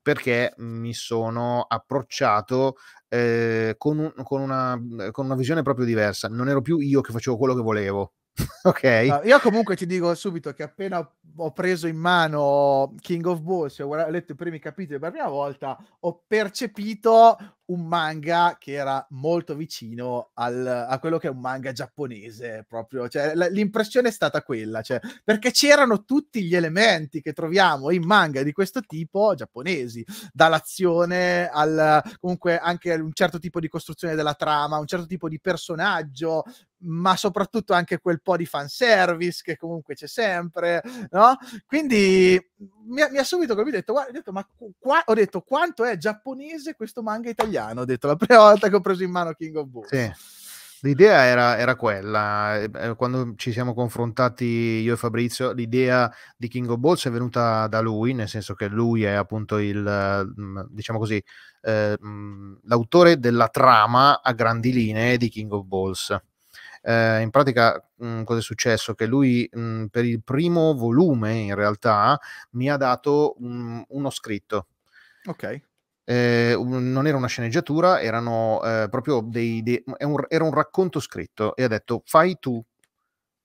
perché mi sono approcciato eh, con, un, con, una, con una visione proprio diversa non ero più io che facevo quello che volevo (laughs) ok. Ehm, io comunque ti dico subito che appena ho preso in mano King of Balls e ho letto i primi capitoli per la prima volta, ho percepito un manga che era molto vicino al, a quello che è un manga giapponese, proprio. Cioè, l'impressione è stata quella, cioè, perché c'erano tutti gli elementi che troviamo in manga di questo tipo giapponesi, dall'azione al comunque anche un certo tipo di costruzione della trama, un certo tipo di personaggio, ma soprattutto anche quel po' di fanservice che comunque c'è sempre, no? Quindi mi, ha subito colpito, ho detto, guarda, ho detto, ma qua, ho detto, quanto è giapponese questo manga italiano? Ho detto la prima volta che ho preso in mano King of Boots. Sì. L'idea era, era, quella, ehm, ehm, quando ci siamo confrontati io e Fabrizio, l'idea di King of Balls è venuta da lui, nel senso che lui è appunto il, mm, diciamo così, eh, l'autore della trama a grandi linee di King of Balls eh, in pratica, mh, mhmm, cosa è successo? Che lui mh, mhmm, per il primo volume, in realtà, mi ha dato un, uno scritto. Ok. Eh, non era una sceneggiatura, erano eh, proprio dei, dei un, era un racconto scritto e ha detto fai tu,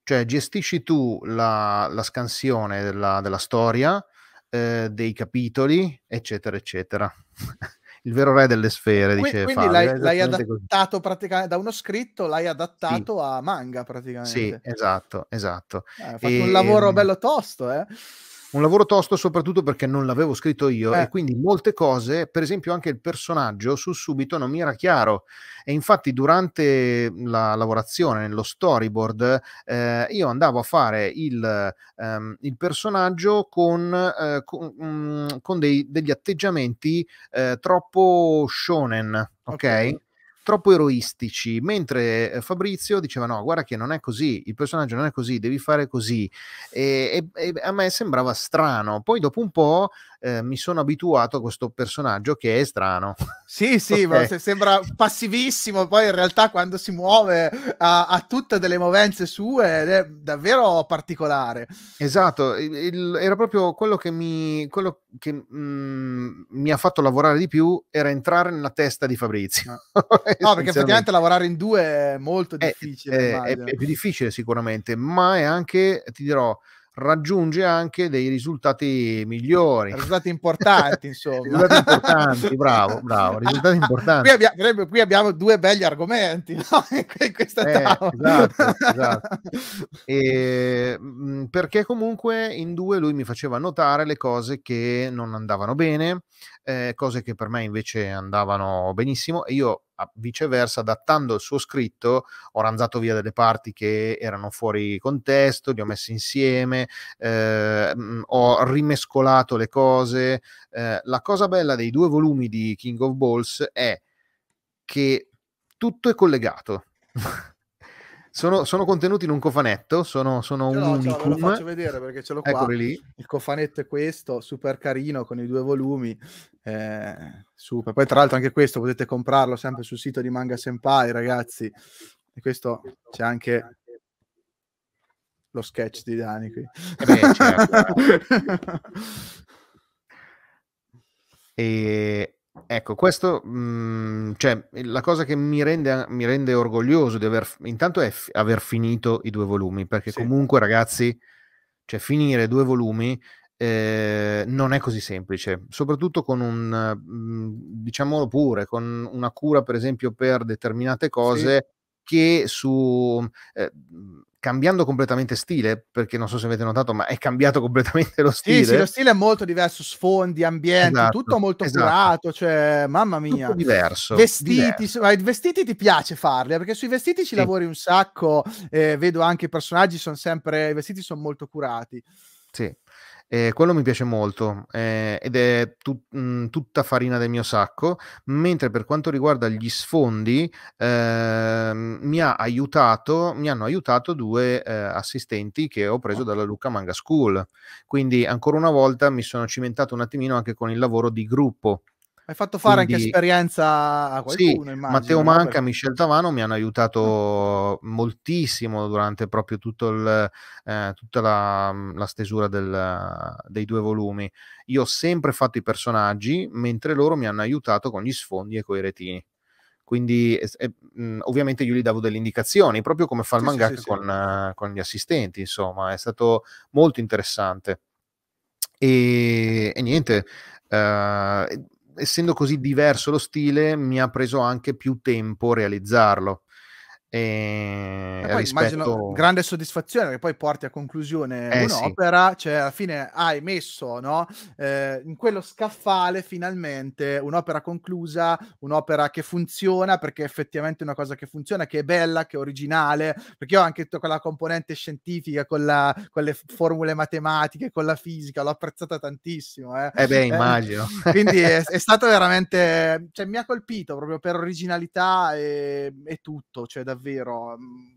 cioè gestisci tu la, la scansione della, della storia, eh, dei capitoli, eccetera, eccetera. (laughs) il vero re delle sfere, quindi, dice Quindi l'hai, l'hai, adattato così. praticamente da uno scritto, l'hai adattato sì. a manga praticamente. Sì, esatto, esatto. Eh, hai fatto e... un lavoro ehm, bello tosto, eh un lavoro tosto soprattutto perché non l'avevo scritto io eh. e quindi molte cose, per esempio anche il personaggio sul subito non mi era chiaro e infatti durante la lavorazione nello storyboard eh, io andavo a fare il, ehm, il personaggio con, eh, con, mh, mm, con dei, degli atteggiamenti eh, troppo shonen, ok? okay troppo eroistici, mentre eh, Fabrizio diceva no, guarda che non è così, il personaggio non è così, devi fare così. E, e, e a me sembrava strano. Poi dopo un po' eh, mi sono abituato a questo personaggio che è strano. (laughs) Sì, sì, okay. ma sembra passivissimo, poi in realtà quando si muove ha, ha, tutte delle movenze sue ed è davvero particolare. Esatto, il, il, era proprio quello che, mi, quello che mh, mm, mi ha fatto lavorare di più era entrare nella testa di Fabrizio. Ah. (laughs) No, perché effettivamente lavorare in due è molto difficile. È, è, è, più difficile sicuramente, ma è anche, ti dirò, raggiunge anche dei risultati migliori. Risultati importanti, insomma. (laughs) risultati importanti, bravo, bravo, risultati (laughs) importanti. Qui, abbiamo, qui abbiamo due belli argomenti no? (laughs) in questa eh, Esatto, esatto. E, mm, perché comunque in due lui mi faceva notare le cose che non andavano bene, eh, cose che per me invece andavano benissimo e io viceversa adattando il suo scritto ho ranzato via delle parti che erano fuori contesto, li ho messi insieme, eh, mm, ho rimescolato le cose. Eh, la cosa bella dei due volumi di King of Balls è che tutto è collegato. (laughs) Sono, sono, contenuti in un cofanetto, sono, sono un no, unicum. Lo faccio vedere perché ce l'ho qua. lì. Il cofanetto è questo, super carino con i due volumi. Eh, super. Poi tra l'altro anche questo potete comprarlo sempre sul sito di Manga Senpai, ragazzi. E questo c'è anche lo sketch di Dani qui. Eh beh, certo. (laughs) e Ecco, questo, mh, mhmm, cioè, la cosa che mi rende, mi rende orgoglioso di aver, intanto è f- aver finito i due volumi, perché sì. comunque ragazzi, cioè, finire due volumi eh, non è così semplice, soprattutto con un, mhmm, diciamolo pure, con una cura per esempio per determinate cose. Sì che su... Eh, mhmm, cambiando completamente stile, perché non so se avete notato, ma è cambiato completamente lo stile. Sì, sì lo stile è molto diverso, sfondi, ambienti, esatto, tutto molto esatto. curato, cioè, mamma mia. Tutto diverso. Vestiti, diverso. i vestiti ti piace farli, perché sui vestiti ci sì. lavori un sacco, eh, vedo anche i personaggi sono sempre, i vestiti sono molto curati. Sì. Eh, quello mi piace molto eh, ed è tu- mh, mhmm, tutta farina del mio sacco, mentre per quanto riguarda gli sfondi eh, mi, ha aiutato, mi, hanno aiutato due eh, assistenti che ho preso dalla Luca Manga School, quindi ancora una volta mi sono cimentato un attimino anche con il lavoro di gruppo hai fatto fare Quindi, anche esperienza a qualcuno, sì, immagino, Matteo Manca, per... Michel Tavano mi hanno aiutato ah. moltissimo durante proprio tutto il, eh, tutta la, mm, la stesura del, dei due volumi. Io ho sempre fatto i personaggi, mentre loro mi hanno aiutato con gli sfondi e coi retini. Quindi eh, ovviamente io gli davo delle indicazioni, proprio come fa il sì, mangaka sì, con, uh, con gli assistenti, insomma, è stato molto interessante. E, e niente, uh, essendo così diverso lo stile, mi ha preso anche più tempo realizzarlo. E, e rispetto... grande soddisfazione che poi porti a conclusione eh, un'opera, sì. cioè alla fine hai messo no? eh, in quello scaffale finalmente un'opera conclusa, un'opera che funziona perché effettivamente è una cosa che funziona, che è bella, che è originale, perché ho anche tutta quella componente scientifica con, la, con le formule matematiche, con la fisica, l'ho apprezzata tantissimo. Eh, eh beh, eh, immagino. (laughs) quindi è, (laughs) è, stato veramente, cioè mi ha colpito proprio per originalità e, e tutto, cioè davvero davvero Ho mm,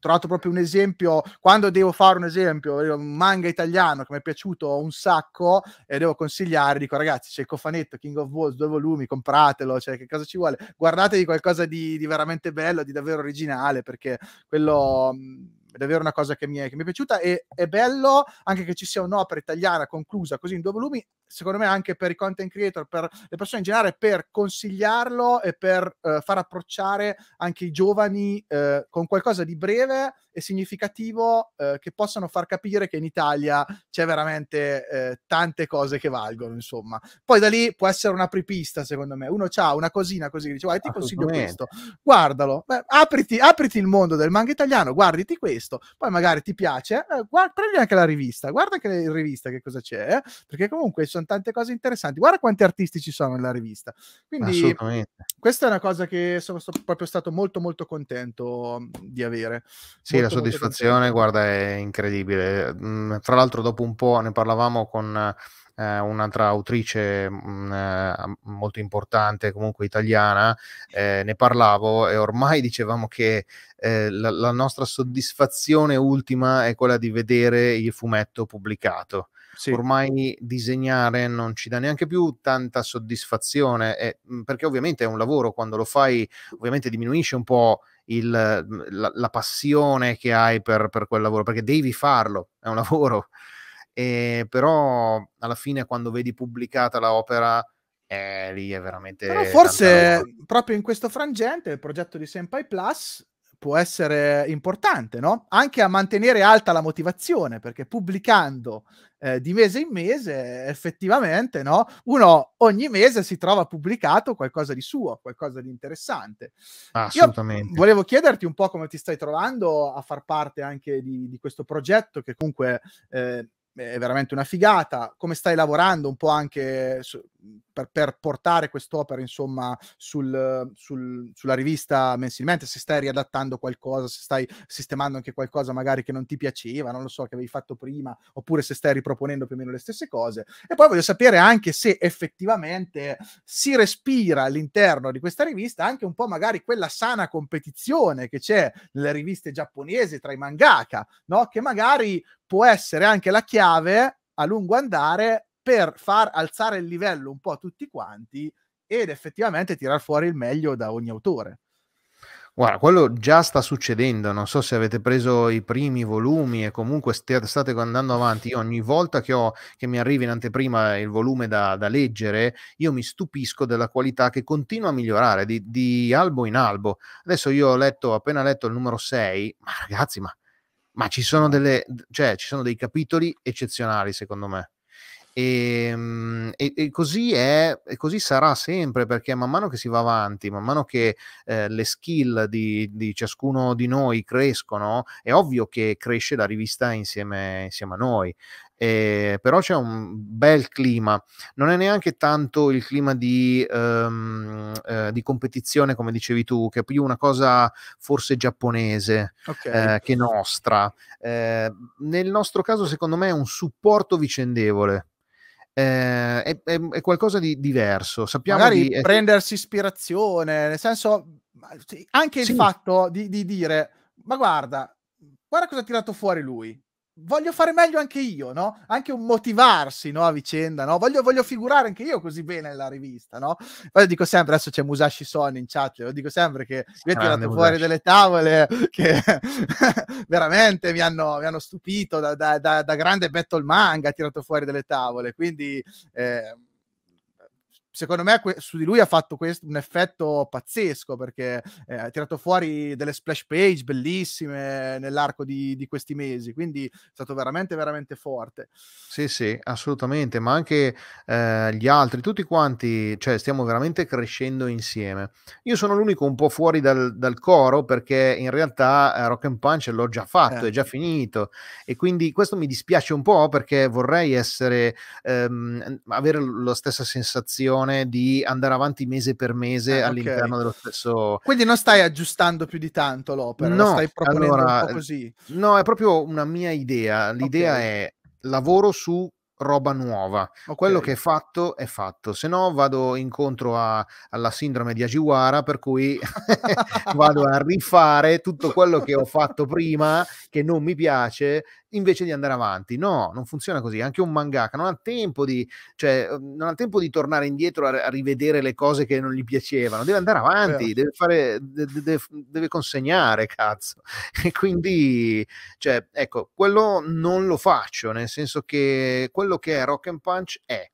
trovato proprio un esempio, quando devo fare un esempio, un manga italiano che mi è piaciuto un sacco e devo consigliare, dico ragazzi c'è il cofanetto, King of Wolves, due volumi, compratelo, cioè che cosa ci vuole? Guardatevi qualcosa di, di veramente bello, di davvero originale, perché quello mm, è davvero una cosa che mi è, che mi è piaciuta e è bello anche che ci sia un'opera italiana conclusa così in due volumi secondo me anche per i content creator, per le persone in generale, per consigliarlo e per eh, far approcciare anche i giovani eh, con qualcosa di breve e significativo eh, che possano far capire che in Italia c'è veramente eh, tante cose che valgono, insomma. Poi da lì può essere un'apripista, secondo me. Uno ha una cosina così, dice, guarda, ti consiglio questo, guardalo, Beh, apriti, apriti, il mondo del manga italiano, guarditi questo, poi magari ti piace, eh, guarda, prendi anche la rivista, guarda anche la rivista che cosa c'è, eh, perché comunque sono sono tante cose interessanti. Guarda quanti artisti ci sono nella rivista. Quindi questa è una cosa che sono proprio stato molto molto contento mhmm, di avere. Sì, molto, la soddisfazione, guarda, è incredibile. Mhmm, fra l'altro dopo un po' ne parlavamo con eh, un'altra autrice mh, mhmm, molto importante, comunque italiana, eh, ne parlavo e ormai (laughs) dicevamo che eh, la, la, nostra soddisfazione ultima è quella di vedere il fumetto pubblicato sì. ormai disegnare non ci dà neanche più tanta soddisfazione, eh, perché ovviamente è un lavoro, quando lo fai ovviamente diminuisce un po' il, mhmm, la, la, passione che hai per, per quel lavoro, perché devi farlo, è un (laughs) lavoro. E eh, però alla fine quando vedi pubblicata l'opera... eh, lì è veramente. Però forse proprio in questo frangente il progetto di Senpai Plus può essere importante, no? Anche a mantenere alta la motivazione, perché pubblicando eh, di mese in mese, effettivamente, no? Uno ogni mese si trova pubblicato qualcosa di suo, qualcosa di interessante. Assolutamente. Io volevo chiederti un po' come ti stai trovando a far parte anche di, di questo progetto che comunque... Eh, è veramente una figata. Come stai lavorando un po' anche su, per, per, portare quest'opera, insomma, sul, sul, sulla rivista mensilmente? Se stai riadattando qualcosa, se stai sistemando anche qualcosa magari che non ti piaceva, non lo so, che avevi fatto prima, oppure se stai riproponendo più o meno le stesse cose. E poi voglio sapere anche se effettivamente si respira all'interno di questa rivista anche un po' magari quella sana competizione che c'è nelle riviste giapponesi tra i mangaka, no? Che magari può essere anche la chiave a lungo andare per far alzare il livello un po' a tutti quanti ed effettivamente tirar fuori il meglio da ogni autore. Guarda, quello già sta succedendo, non so se avete preso i primi volumi e comunque state, state andando avanti, io ogni volta che, ho, che, mi arrivi in anteprima il volume da, da, leggere, io mi stupisco della qualità che continua a migliorare di, di, albo in albo. Adesso io ho letto, appena letto il numero 6, ma ragazzi, ma ma ci sono, delle, cioè, ci sono dei capitoli eccezionali secondo me. E, ehm, e, e, così è e così sarà sempre perché man mano che si va avanti man mano che eh, le skill di, di, ciascuno di noi crescono è ovvio che cresce la rivista insieme, insieme a noi eh, però c'è un bel clima, non è neanche tanto il clima di, um, eh, di competizione come dicevi tu, che è più una cosa forse giapponese okay. eh, che nostra. Ehm, nel nostro caso secondo me è un supporto vicendevole. Ehm, è, è, è, qualcosa di diverso. Sappiamo Magari di, prendersi ispirazione, nel senso anche il sì. fatto di, di dire ma guarda, guarda cosa ha tirato fuori lui voglio fare meglio anche io, no? Anche un motivarsi, no? A vicenda, no? Voglio, voglio figurare anche io così bene nella rivista, no? Poi dico sempre, adesso c'è Musashi Son in chat, lo dico sempre che io ho tirato fuori delle tavole (laughs) che (laughs) veramente mi hanno, mi hanno stupito da, da, da, da, grande battle manga, ha tirato fuori delle tavole, quindi... Eh, secondo me que- su di lui ha fatto quest- un effetto pazzesco perché eh, ha tirato fuori delle splash page bellissime nell'arco di, di, questi mesi, quindi è stato veramente, veramente forte. Sì, sì, assolutamente, ma anche eh, gli altri, tutti quanti, cioè stiamo veramente crescendo insieme. Io sono l'unico un po' fuori dal, dal coro perché in realtà eh, Rock and Punch l'ho già fatto, è già certo. finito e quindi questo mi dispiace un po' perché vorrei essere, ehm, avere la stessa sensazione decisione di andare avanti mese per mese ah, all'interno okay. dello stesso. Quindi non stai aggiustando più di tanto l'opera, no, stai proprio allora, un po' eh, così. No, è proprio una mia idea. L'idea okay. è lavoro su roba nuova. Okay. Quello che è fatto è fatto, se no vado incontro a, alla sindrome di Ajiwara per cui (laughs) vado a rifare tutto quello che ho fatto prima che non mi piace invece di andare avanti. No, non funziona così. Anche un mangaka non ha tempo di, cioè, uhm, non ha tempo di tornare indietro a, rivedere le cose che non gli piacevano. Deve andare avanti, Beh. deve, fare, deve, deve consegnare, cazzo. (laughs) E quindi, cioè, ecco, quello non lo faccio, nel senso che quello che è Rock and Punch è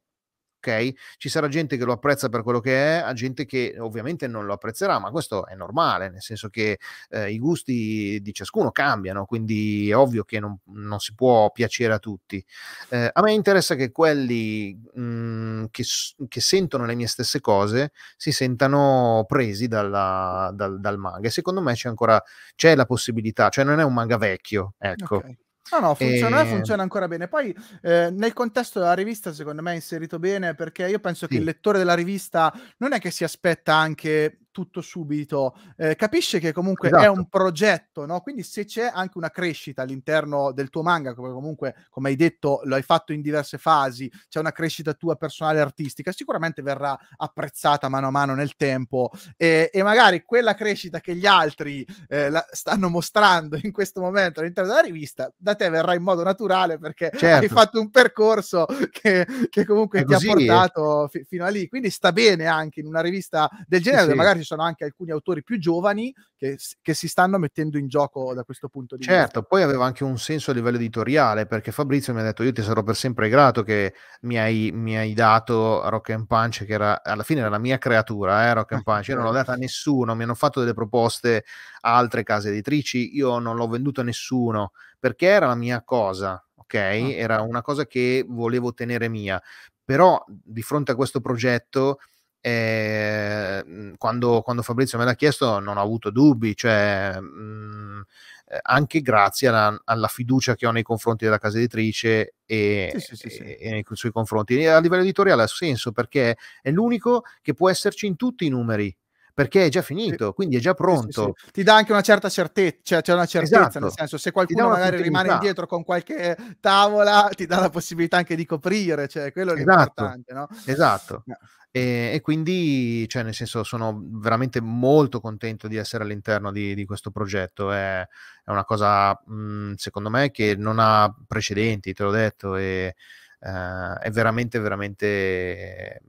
ok? Ci sarà gente che lo apprezza per quello che è, a gente che ovviamente non lo apprezzerà, ma questo è normale, nel senso che eh, i gusti di ciascuno cambiano, quindi è ovvio che non, non si può piacere a tutti. Eh, a me interessa che quelli mh, mm, che, che, sentono le mie stesse cose si sentano presi dalla, dal, dal, manga e secondo me c'è ancora c'è la possibilità, cioè non è un manga vecchio, ecco. Okay No, no, funziona, e... Ehm funziona ancora bene. Poi eh, nel contesto della rivista, secondo me è inserito bene perché io penso sì. che il lettore della rivista non è che si aspetta anche tutto subito. Eh, capisce che comunque esatto. è un esatto. progetto, no? Quindi se c'è anche una crescita all'interno del tuo manga, come comunque, come hai detto, lo hai fatto in diverse fasi, c'è una crescita tua personale artistica, sicuramente verrà apprezzata mano a mano nel tempo e, e magari quella crescita che gli altri eh, la, stanno mostrando in questo momento all'interno della rivista, da te verrà in modo naturale perché certo. hai fatto un percorso che, che comunque ti ha eh. portato fi, fino a lì. Quindi sta bene anche in una rivista del genere, sì, magari sono anche alcuni autori più giovani che, che si stanno mettendo in gioco da questo punto di certo, vista. Certo, poi aveva anche un senso a livello editoriale, perché Fabrizio mi ha detto io ti sarò per sempre grato che mi hai, mi hai dato Rock and Punch, che era, alla fine era la mia creatura, eh, Rock and (laughs) Punch, io non l'ho certo. data a nessuno, mi hanno fatto delle proposte a altre case editrici, io non l'ho venduto a nessuno, perché era la mia cosa. Ok, ah. era una cosa che volevo tenere mia però di fronte a questo progetto eh, quando, quando, Fabrizio me l'ha chiesto non ho avuto dubbi, cioè, mh, mhmm, eh, anche grazie alla, alla, fiducia che ho nei confronti della casa editrice e, sì, sì, sì, e, e nei suoi confronti. E a livello editoriale ha senso perché è l'unico che può esserci in tutti i numeri, perché è già finito, quindi è già pronto. Sì, sì, sì. Ti dà anche una certa certezza, cioè c'è una certezza, esatto. nel senso se qualcuno magari rimane indietro con qualche tavola, ti dà la possibilità anche di coprire, cioè quello è esatto. l'importante, no? Esatto. No. E, e, quindi, cioè, nel senso, sono veramente molto contento di essere all'interno di, di questo progetto. È, è una cosa, mh, mhmm, secondo me, che non ha precedenti, te l'ho detto, e eh, è veramente, veramente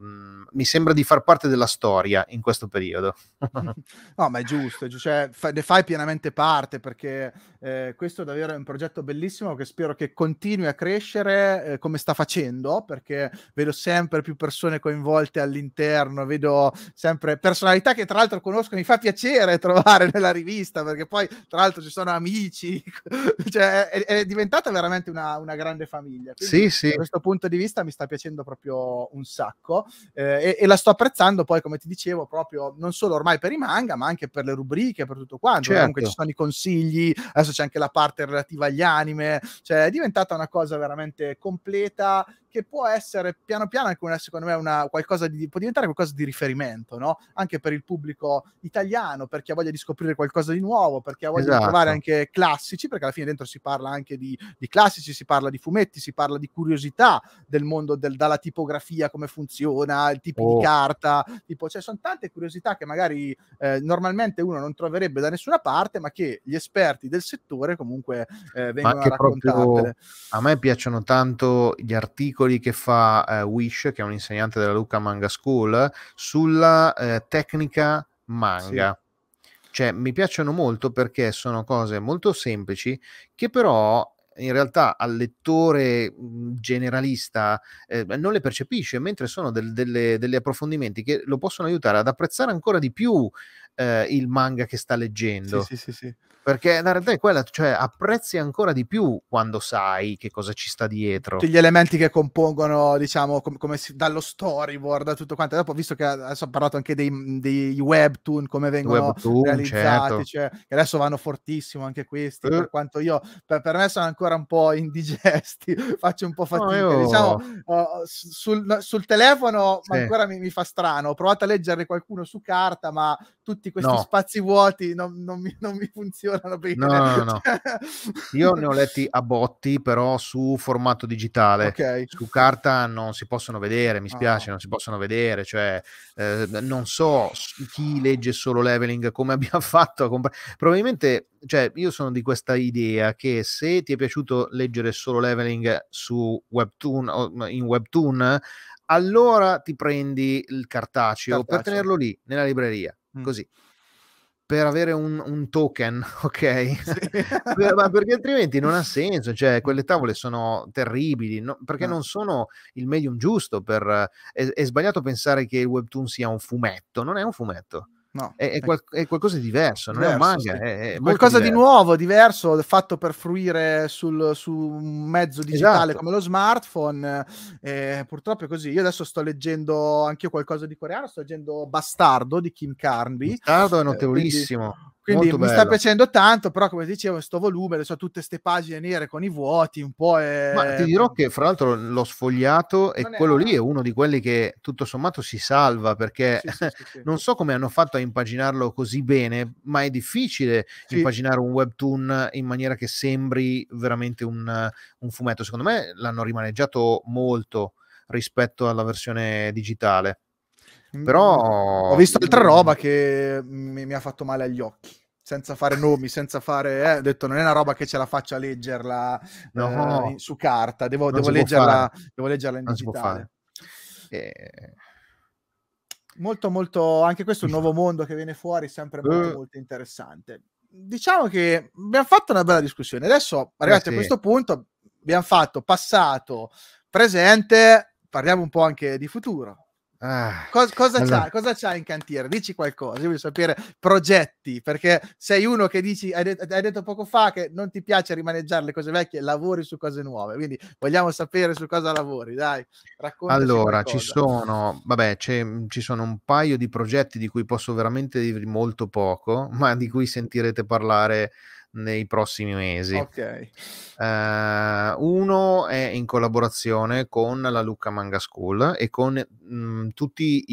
mh, mm, mi sembra di far parte della storia in questo periodo. Mm. (laughs) no, ma è giusto, cioè, fa, ne fai pienamente parte perché eh, questo davvero è un progetto bellissimo che spero che continui a crescere eh, come sta facendo, perché vedo sempre più persone coinvolte all'interno, vedo sempre personalità che tra l'altro conosco, mi fa piacere trovare nella rivista, perché poi tra l'altro ci sono amici, (laughs) cioè, è, è, diventata veramente una, una grande famiglia. Quindi, sì, sì. Da questo punto di vista mi sta piacendo proprio un sacco eh, e, e, la sto apprezzando poi, come ti dicevo, proprio non solo ormai per i manga, ma anche per le rubriche, per tutto quanto. Certo. Comunque ci certo. sono i consigli, adesso c'è anche la parte relativa agli anime, cioè è diventata una cosa veramente completa che può essere piano piano anche una, secondo me una, qualcosa di, può diventare qualcosa di riferimento, no? Anche per il pubblico italiano, per chi ha voglia di scoprire qualcosa di nuovo, per chi ha voglia esatto. di trovare anche classici, perché alla fine dentro si parla anche di, di classici, si parla di fumetti, si parla di curiosità del mondo del, dalla tipografia, come funziona, il tipo oh. di carta, tipo, cioè sono tante curiosità che magari eh, normalmente uno non troverebbe da nessuna parte, ma che gli esperti del settore comunque eh, vengono a raccontare. A me piacciono tanto gli articoli articoli che fa eh, Wish, che è un insegnante della Luca Manga School, sulla eh, tecnica manga. Sì. Cioè, mi piacciono molto perché sono cose molto semplici che però in realtà al lettore mm, generalista eh, non le percepisce, mentre sono del, delle, degli approfondimenti che lo possono aiutare ad apprezzare ancora di più eh, il manga che sta leggendo. Sì, sì, sì, sì perché la realtà è quella, cioè apprezzi ancora di più quando sai che cosa ci sta dietro. Tutti gli elementi che compongono, diciamo, com- come si, dallo storyboard a tutto quanto. Dopo, visto che adesso ho parlato anche dei, dei webtoon, come vengono webtoon, realizzati, certo. cioè, adesso vanno fortissimo anche questi, eh. per quanto io, per, per, me sono ancora un po' indigesti, (laughs) faccio un po' fatica, oh, diciamo, oh, sul, sul, telefono sì. ancora mi, mi, fa strano, ho provato a leggerne qualcuno su carta, ma tutti questi no. spazi vuoti non, non, mi, non mi funzionano funzionano bene. No, no, no. Cioè io ne ho letti a botti, però su formato digitale. Okay. Su carta non si possono vedere, mi spiace, oh. non si possono vedere. Cioè, eh, non so chi legge solo leveling, come (laughs) abbiamo fatto a comprare. Probabilmente, cioè, io sono di questa idea che se ti è piaciuto leggere solo leveling su Webtoon in Webtoon, allora ti prendi il cartaceo, cartaceo. per tenerlo lì nella libreria. Mm. Così per avere un, un token, (laughs) ok? Sì. (laughs) ma perché altrimenti non ha senso, cioè quelle tavole sono terribili, no? perché no. non sono il medium giusto per... È, è sbagliato pensare che il webtoon sia un fumetto, non è un fumetto No. È, è, qual- è, qualcosa di diverso, non è un manga, sì. è, qualcosa di nuovo, diverso, fatto per fruire sul, su un mezzo digitale esatto. come lo smartphone. Eh, purtroppo è così. Io adesso sto leggendo anche io qualcosa di coreano, sto leggendo Bastardo di Kim Carnby. Bastardo è notevolissimo. Eh, quindi, quindi mi sta piacendo tanto, però come dicevo, sto volume, adesso tutte queste pagine nere con i vuoti, un po'... È... Ma ti dirò che fra l'altro l'ho sfogliato e quello è... lì è uno di quelli che tutto sommato si salva perché sì, sì, sì, (laughs) non so come hanno fatto a impaginarlo così bene, ma è difficile impaginare un webtoon in maniera che sembri veramente un, un fumetto. Secondo me l'hanno rimaneggiato molto rispetto alla versione digitale mm, però ho visto altra mm. roba che mi, mi ha fatto male agli occhi senza fare nomi, senza fare... Eh, ho detto, non è una roba che ce la faccio a leggerla no, eh, su carta, devo, devo, leggerla, devo leggerla, in non digitale. E... Eh, molto, molto... Anche questo è un nuovo mondo che viene fuori, sempre molto, uh. molto interessante. Diciamo che abbiamo fatto una bella discussione. Adesso, arrivati eh, sì. a questo punto, abbiamo fatto passato, presente, parliamo un po' anche di futuro. Ah, cosa, cosa, allora. c'ha, cosa, c'ha, in cantiere? Dici qualcosa, io voglio sapere progetti, perché sei uno che dici, hai, de- hai, detto poco fa che non ti piace rimaneggiare le cose vecchie, lavori su cose nuove, quindi vogliamo sapere su cosa lavori, dai, raccontaci Allora, ci sono, vabbè, ci sono un paio di progetti di cui posso veramente dirvi molto poco, ma di cui sentirete parlare nei prossimi mesi. Okay. Uh, uno è in collaborazione con la Lucca Manga School e con mh, mm, tutti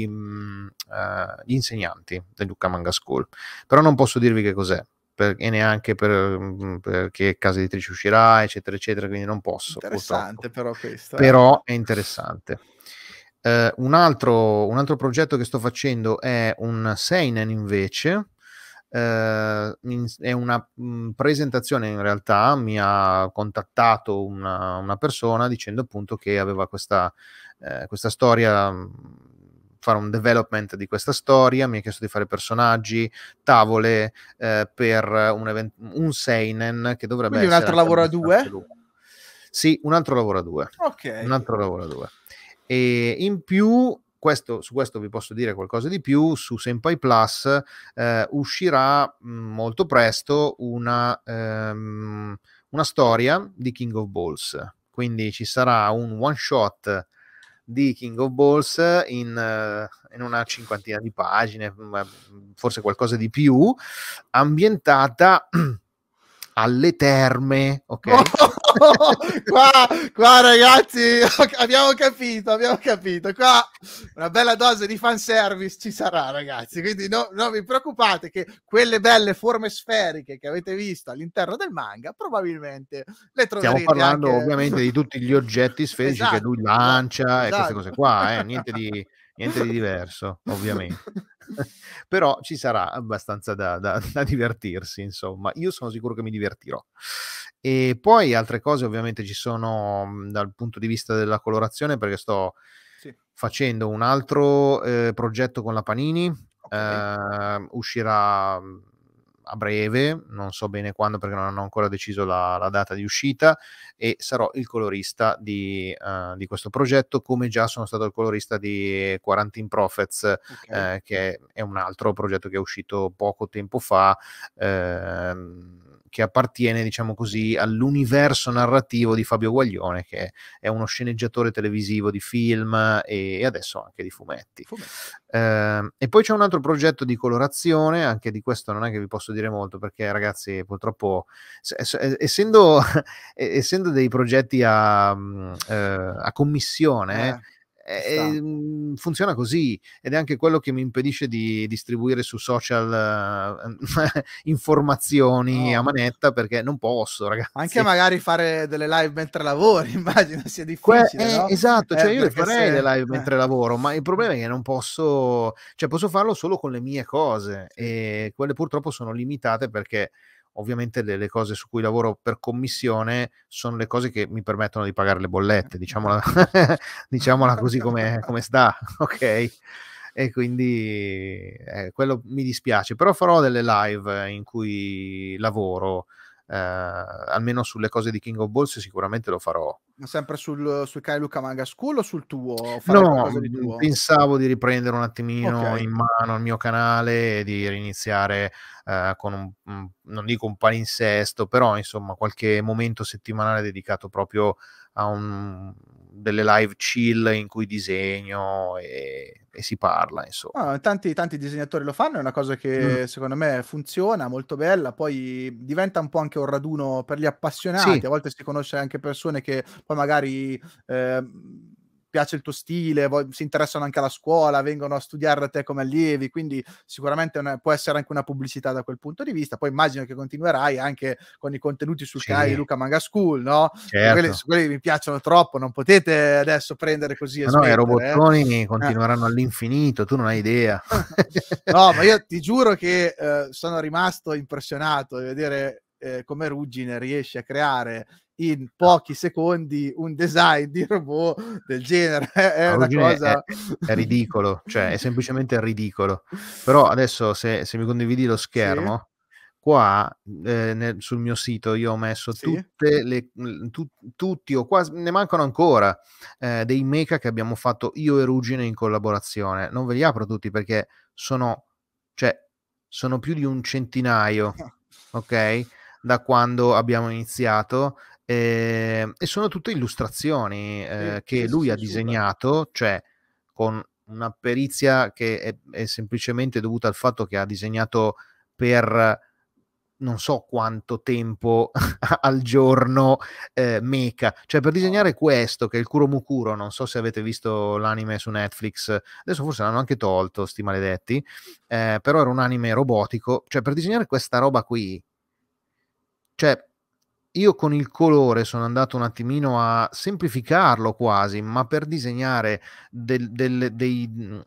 i, mh, mm, eh, uh, gli insegnanti del Lucca Manga School, però non posso dirvi che cos'è. Per, e neanche per, mm, per, che casa editrice uscirà, eccetera, eccetera, quindi non posso. Interessante, purtroppo. però questo. Eh. Però è interessante. Uh, un, altro, un altro progetto che sto facendo è un Seinen invece, eh, è una mhmm, presentazione in realtà, mi ha contattato una, una persona dicendo appunto che aveva questa, eh, questa storia mhmm, fare un development di questa storia, mi ha chiesto di fare personaggi, tavole eh, per un, event- un Seinen che dovrebbe Quindi essere... un altro lavoro a due? Sì, un altro lavoro a due. Ok. Un altro lavoro a due. E in più questo, su questo vi posso dire qualcosa di più. Su Senpai Plus eh, uscirà mm, molto presto una, ehm, una storia di King of Balls. Quindi ci sarà un one shot di King of Balls in, eh, in, una cinquantina di pagine, mm, mm, forse qualcosa di più, ambientata (clears throat) alle terme, ok? Oh, (laughs) qua, qua ragazzi, (laughs) abbiamo capito, abbiamo capito. Qua una bella dose di fanservice ci sarà, ragazzi. Quindi no, non vi preoccupate che quelle belle forme sferiche che avete visto all'interno del manga probabilmente le troverete. Stiamo parlando anche... ovviamente di tutti gli oggetti sferici esatto, che lui lancia esatto. e queste esatto. cose qua, eh? niente, di, niente di diverso, ovviamente. (laughs) Però ci sarà abbastanza da, da, da divertirsi, insomma. Io sono sicuro che mi divertirò. E poi altre cose ovviamente ci sono mhmm, dal punto di vista della colorazione perché sto sì. facendo un altro eh, progetto con la Panini, okay. eh, uscirà mhmm, a breve, non so bene quando perché non hanno ancora deciso la, la data di uscita e sarò il colorista di, uh, di, questo progetto come già sono stato il colorista di Quarantine Profits okay. eh, che è un altro progetto che è uscito poco tempo fa. Ehm, che appartiene, diciamo così, all'universo narrativo di Fabio Guaglione, che è uno sceneggiatore televisivo di film e adesso anche di fumetti. Eh, e poi c'è un altro progetto di colorazione, anche di questo non è che vi posso dire molto, perché ragazzi, purtroppo, essendo, (laughs) essendo dei progetti a, mm, eh, a commissione, eh e, eh, ehm, funziona così ed è anche quello che mi impedisce di distribuire su social uh, (laughs) informazioni no. a manetta perché non posso, ragazzi. (laughs) Anche magari fare delle live mentre lavori, (laughs) immagino sia difficile. Que- eh, no? Esatto, cioè eh, io le farei se... le live eh. mentre lavoro, ma il problema è che non posso, cioè posso farlo solo con le mie cose e quelle purtroppo sono limitate perché ovviamente le, le, cose su cui lavoro per commissione sono le cose che mi permettono di pagare le bollette, diciamola, (laughs) diciamola così come, come sta, (laughs) ok? E quindi eh, quello mi dispiace, però farò delle live in cui lavoro, eh, almeno sulle cose di King of Balls sicuramente lo farò, sempre sul, sul cane Luca Manga School o sul tuo? No, di mhmm, tuo? pensavo di riprendere un attimino okay. in mano il mio canale e di riniziare eh, con un, non dico un palinsesto, però insomma qualche momento settimanale dedicato proprio a un, delle live chill in cui disegno e, e si parla, insomma. Ah, tanti, tanti, disegnatori lo fanno, è una cosa che mm. secondo me funziona, molto bella, poi diventa un po' anche un raduno per gli appassionati, sì. a volte si conosce anche persone che poi magari... Eh, piace il tuo stile, vo- si interessano anche alla scuola, vengono a studiare da te come allievi, quindi sicuramente una, può essere anche una pubblicità da quel punto di vista. Poi immagino che continuerai anche con i contenuti sul sì. Kai Luca Manga School, no? Certo. Quelli, quelli, mi piacciono troppo, non potete adesso prendere così. no, i eh. robottoni eh. continueranno eh. all'infinito, tu non hai idea. (laughs) no, ma io ti giuro che eh, sono rimasto impressionato di vedere eh, come Ruggine riesce a creare in pochi secondi un design di robot del genere. (laughs) è una cosa... È, è, ridicolo, cioè è semplicemente ridicolo. Però adesso se, se mi condividi lo schermo... Sì qua eh, nel, sul mio sito io ho messo sì. tutte le, mm, tu, tutti o quasi, ne mancano ancora eh, dei mecha che abbiamo fatto io e Ruggine in collaborazione. Non ve li apro tutti perché sono, cioè, sono più di un centinaio, (laughs) ok? Da quando abbiamo iniziato e, ehm, e sono tutte illustrazioni eh, che lui ha disegnato, cioè con una perizia che è, è, semplicemente dovuta al fatto che ha disegnato per non so quanto tempo (laughs) al giorno eh, mecha. Cioè, per disegnare questo, che è il Kuromukuro, non so se avete visto l'anime su Netflix, adesso forse l'hanno anche tolto, sti maledetti, eh, però era un anime robotico. Cioè, per disegnare questa roba qui, cioè, io con il colore sono andato un attimino a semplificarlo quasi, ma per disegnare del, del, dei, mm,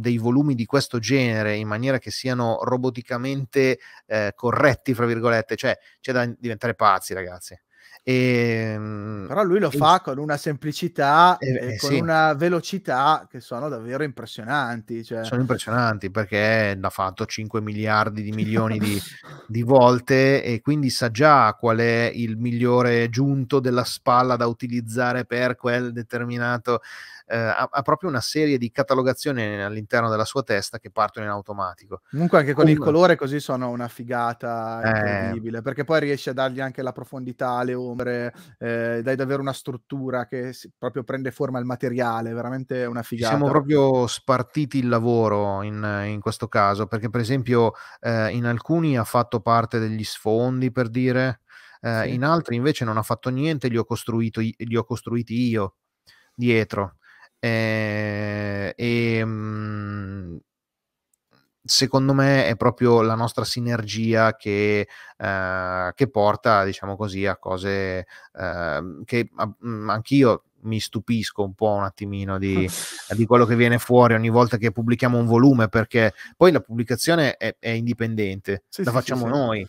dei volumi di questo genere in maniera che siano roboticamente eh, corretti, fra virgolette, cioè c'è da diventare pazzi, ragazzi. E, ehm, Però lui lo e... fa con una semplicità eh, e eh, con sì. una velocità che sono davvero impressionanti. Cioè... Sono impressionanti perché l'ha fatto 5 miliardi di milioni di, (laughs) di volte e quindi sa già qual è il migliore giunto della spalla da utilizzare per quel determinato eh, ha, ha, proprio una serie di catalogazioni all'interno della sua testa che partono in automatico. Comunque anche con Comunque... il colore così sono una figata eh. incredibile, eh... perché poi riesce a dargli anche la profondità le ombre, eh, dai davvero una struttura che proprio prende forma al materiale, veramente una figata. Ci siamo proprio spartiti il lavoro in, in questo caso, perché per esempio eh, in alcuni ha fatto parte degli sfondi per dire... Uh, sì. in altri invece non ha fatto niente, li ho, li ho costruiti io dietro eh, e mh, mhmm, secondo me è proprio la nostra sinergia che, eh, che porta, diciamo così, a cose eh, mhmm, che a, mh, mhmm, anch'io mi stupisco un po' un attimino di, (laughs) di, quello che viene fuori ogni volta che pubblichiamo un volume, perché poi la pubblicazione è, è indipendente, sì, la sì, facciamo sì, noi.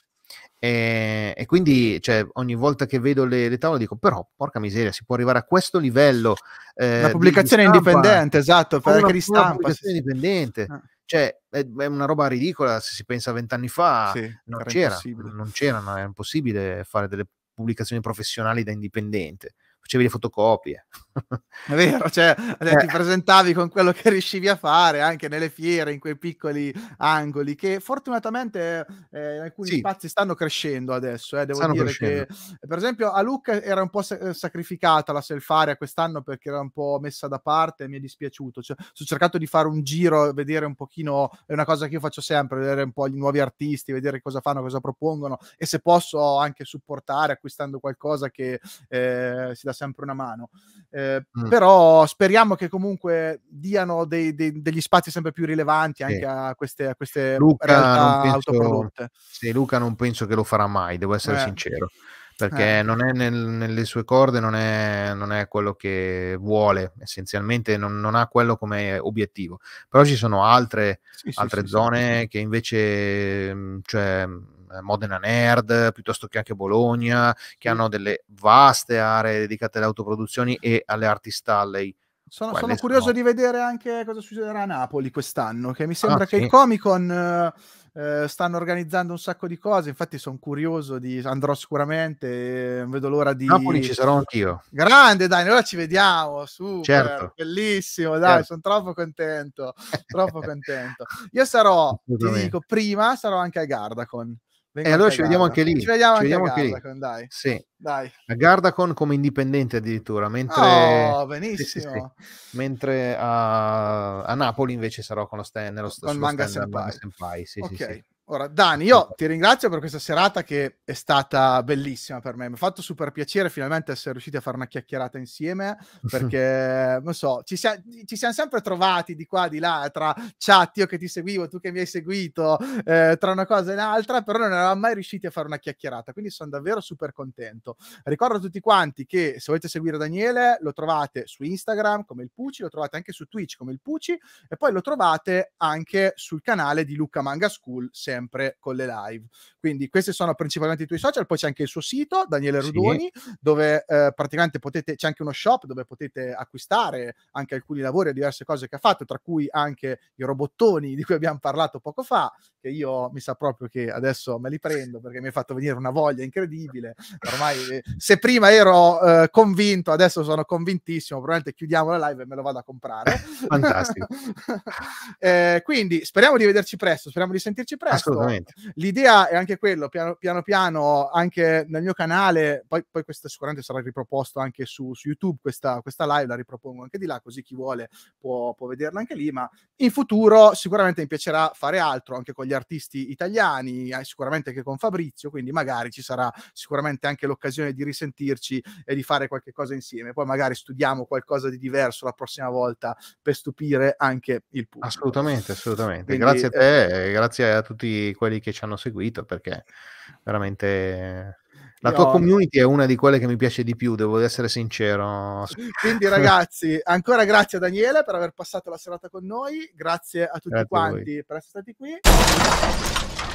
E, ehm, e quindi cioè, ogni volta che vedo le, le, tavole dico, però, porca miseria, si può arrivare a questo livello. Eh, una pubblicazione di, di indipendente, esatto, per una, di stampa. Una pubblicazione sì. indipendente. Ah. Cioè, è, è, una roba ridicola, se si pensa a vent'anni fa, sì, non, c'era, non c'era, non è impossibile fare delle pubblicazioni professionali da indipendente facevi le fotocopie. (laughs) È vero, cioè, eh, eh. ti presentavi con quello che riuscivi a fare anche nelle fiere, in quei piccoli angoli che fortunatamente eh, in alcuni sì. spazi stanno crescendo adesso. Eh, devo stanno dire crescendo. che, per esempio, a Lucca era un po' eh, sacrificata la self-area quest'anno perché era un po' messa da parte e mi è dispiaciuto. Cioè, ho cercato di fare un giro, vedere un pochino, è una cosa che io faccio sempre, vedere un po' gli nuovi artisti, vedere cosa fanno, cosa propongono e se posso anche supportare acquistando qualcosa che eh, si dà dà sempre una mano. Eh, mm. Però speriamo che comunque diano dei, dei, degli spazi sempre più rilevanti anche sì. a queste, a queste Luca penso, autoprodotte. Sì, Luca non penso che lo farà mai, devo essere eh. sincero. Perché eh. non è nel, nelle sue corde, non è, non è, quello che vuole, essenzialmente non, non, ha quello come obiettivo. Però ci sono altre, sì, altre sì, zone che invece mhmm, cioè, eh, Modena Nerd, piuttosto che anche Bologna, che hanno delle vaste aree dedicate alle autoproduzioni e alle arti stalley. Sono, sono curioso sono... di vedere anche cosa succederà a Napoli quest'anno, che mi ah, sembra ah, che sì. i Comic Con eh, stanno organizzando un sacco di cose, infatti sono curioso, di, andrò sicuramente, eh, vedo l'ora di... Napoli ci sarò anch'io. Grande, dai, allora ci vediamo, super, certo. bellissimo, dai, certo. sono troppo contento, troppo contento. (laughs) Io sarò, ti dico, prima sarò anche a Gardacon. Vengo e allora ci vediamo anche lì. Ci vediamo, ci vediamo anche, anche, Gardacon, lì. Dai. Sì. dai. A Gardacon come indipendente addirittura, mentre, oh, benissimo. Sì, sì, mentre a... a, Napoli invece sarò con lo stand, nello con stand, manga, stand senpai. manga Senpai. Sì, okay. Ora, Dani, io ti ringrazio per questa serata che è stata bellissima per me. Mi ha fatto super piacere finalmente essere riusciti a fare una chiacchierata insieme (laughs) perché, non so, ci, sia, ci siamo sempre trovati di qua, di là, tra chat, io che ti seguivo, tu che mi hai seguito, eh, tra una cosa e l'altra, però non eravamo mai riusciti a fare una chiacchierata, quindi sono davvero super contento. Ricordo a tutti quanti che se volete seguire Daniele lo trovate su Instagram come il Pucci, lo trovate anche su Twitch come il Pucci e poi lo trovate anche sul canale di Luca Manga School, sempre sempre con le live. Quindi questi sono principalmente i tuoi social, poi c'è anche il suo sito, Daniele Rudoni, sì. dove eh, praticamente potete, c'è anche uno shop dove potete acquistare anche alcuni lavori e diverse cose che ha fatto, tra cui anche i robottoni di cui abbiamo parlato poco fa, che io mi sa proprio che adesso me li prendo perché mi ha fatto venire una voglia incredibile. Ormai eh, se prima ero eh, convinto, adesso sono convintissimo, probabilmente chiudiamo la live e me lo vado a comprare. Fantastico. (laughs) eh, quindi speriamo di vederci presto, speriamo di sentirci presto questo, l'idea è anche quello, piano, piano, piano anche nel mio canale, poi, poi questo sicuramente sarà riproposto anche su, su YouTube, questa, questa, live la ripropongo anche di là, così chi vuole può, può, vederla anche lì, ma in futuro sicuramente mi piacerà fare altro anche con gli artisti italiani, eh, sicuramente anche con Fabrizio, quindi magari ci sarà sicuramente anche l'occasione di risentirci e di fare qualche cosa insieme, poi magari studiamo qualcosa di diverso la prossima volta per stupire anche il pubblico. Assolutamente, assolutamente. Quindi, grazie a eh, te, eh, grazie a tutti quelli che ci hanno seguito perché veramente la tua community è una di quelle che mi piace di più, devo essere sincero. Quindi ragazzi, ancora grazie a Daniele per aver passato la serata con noi, grazie a tutti grazie quanti a per essere stati qui.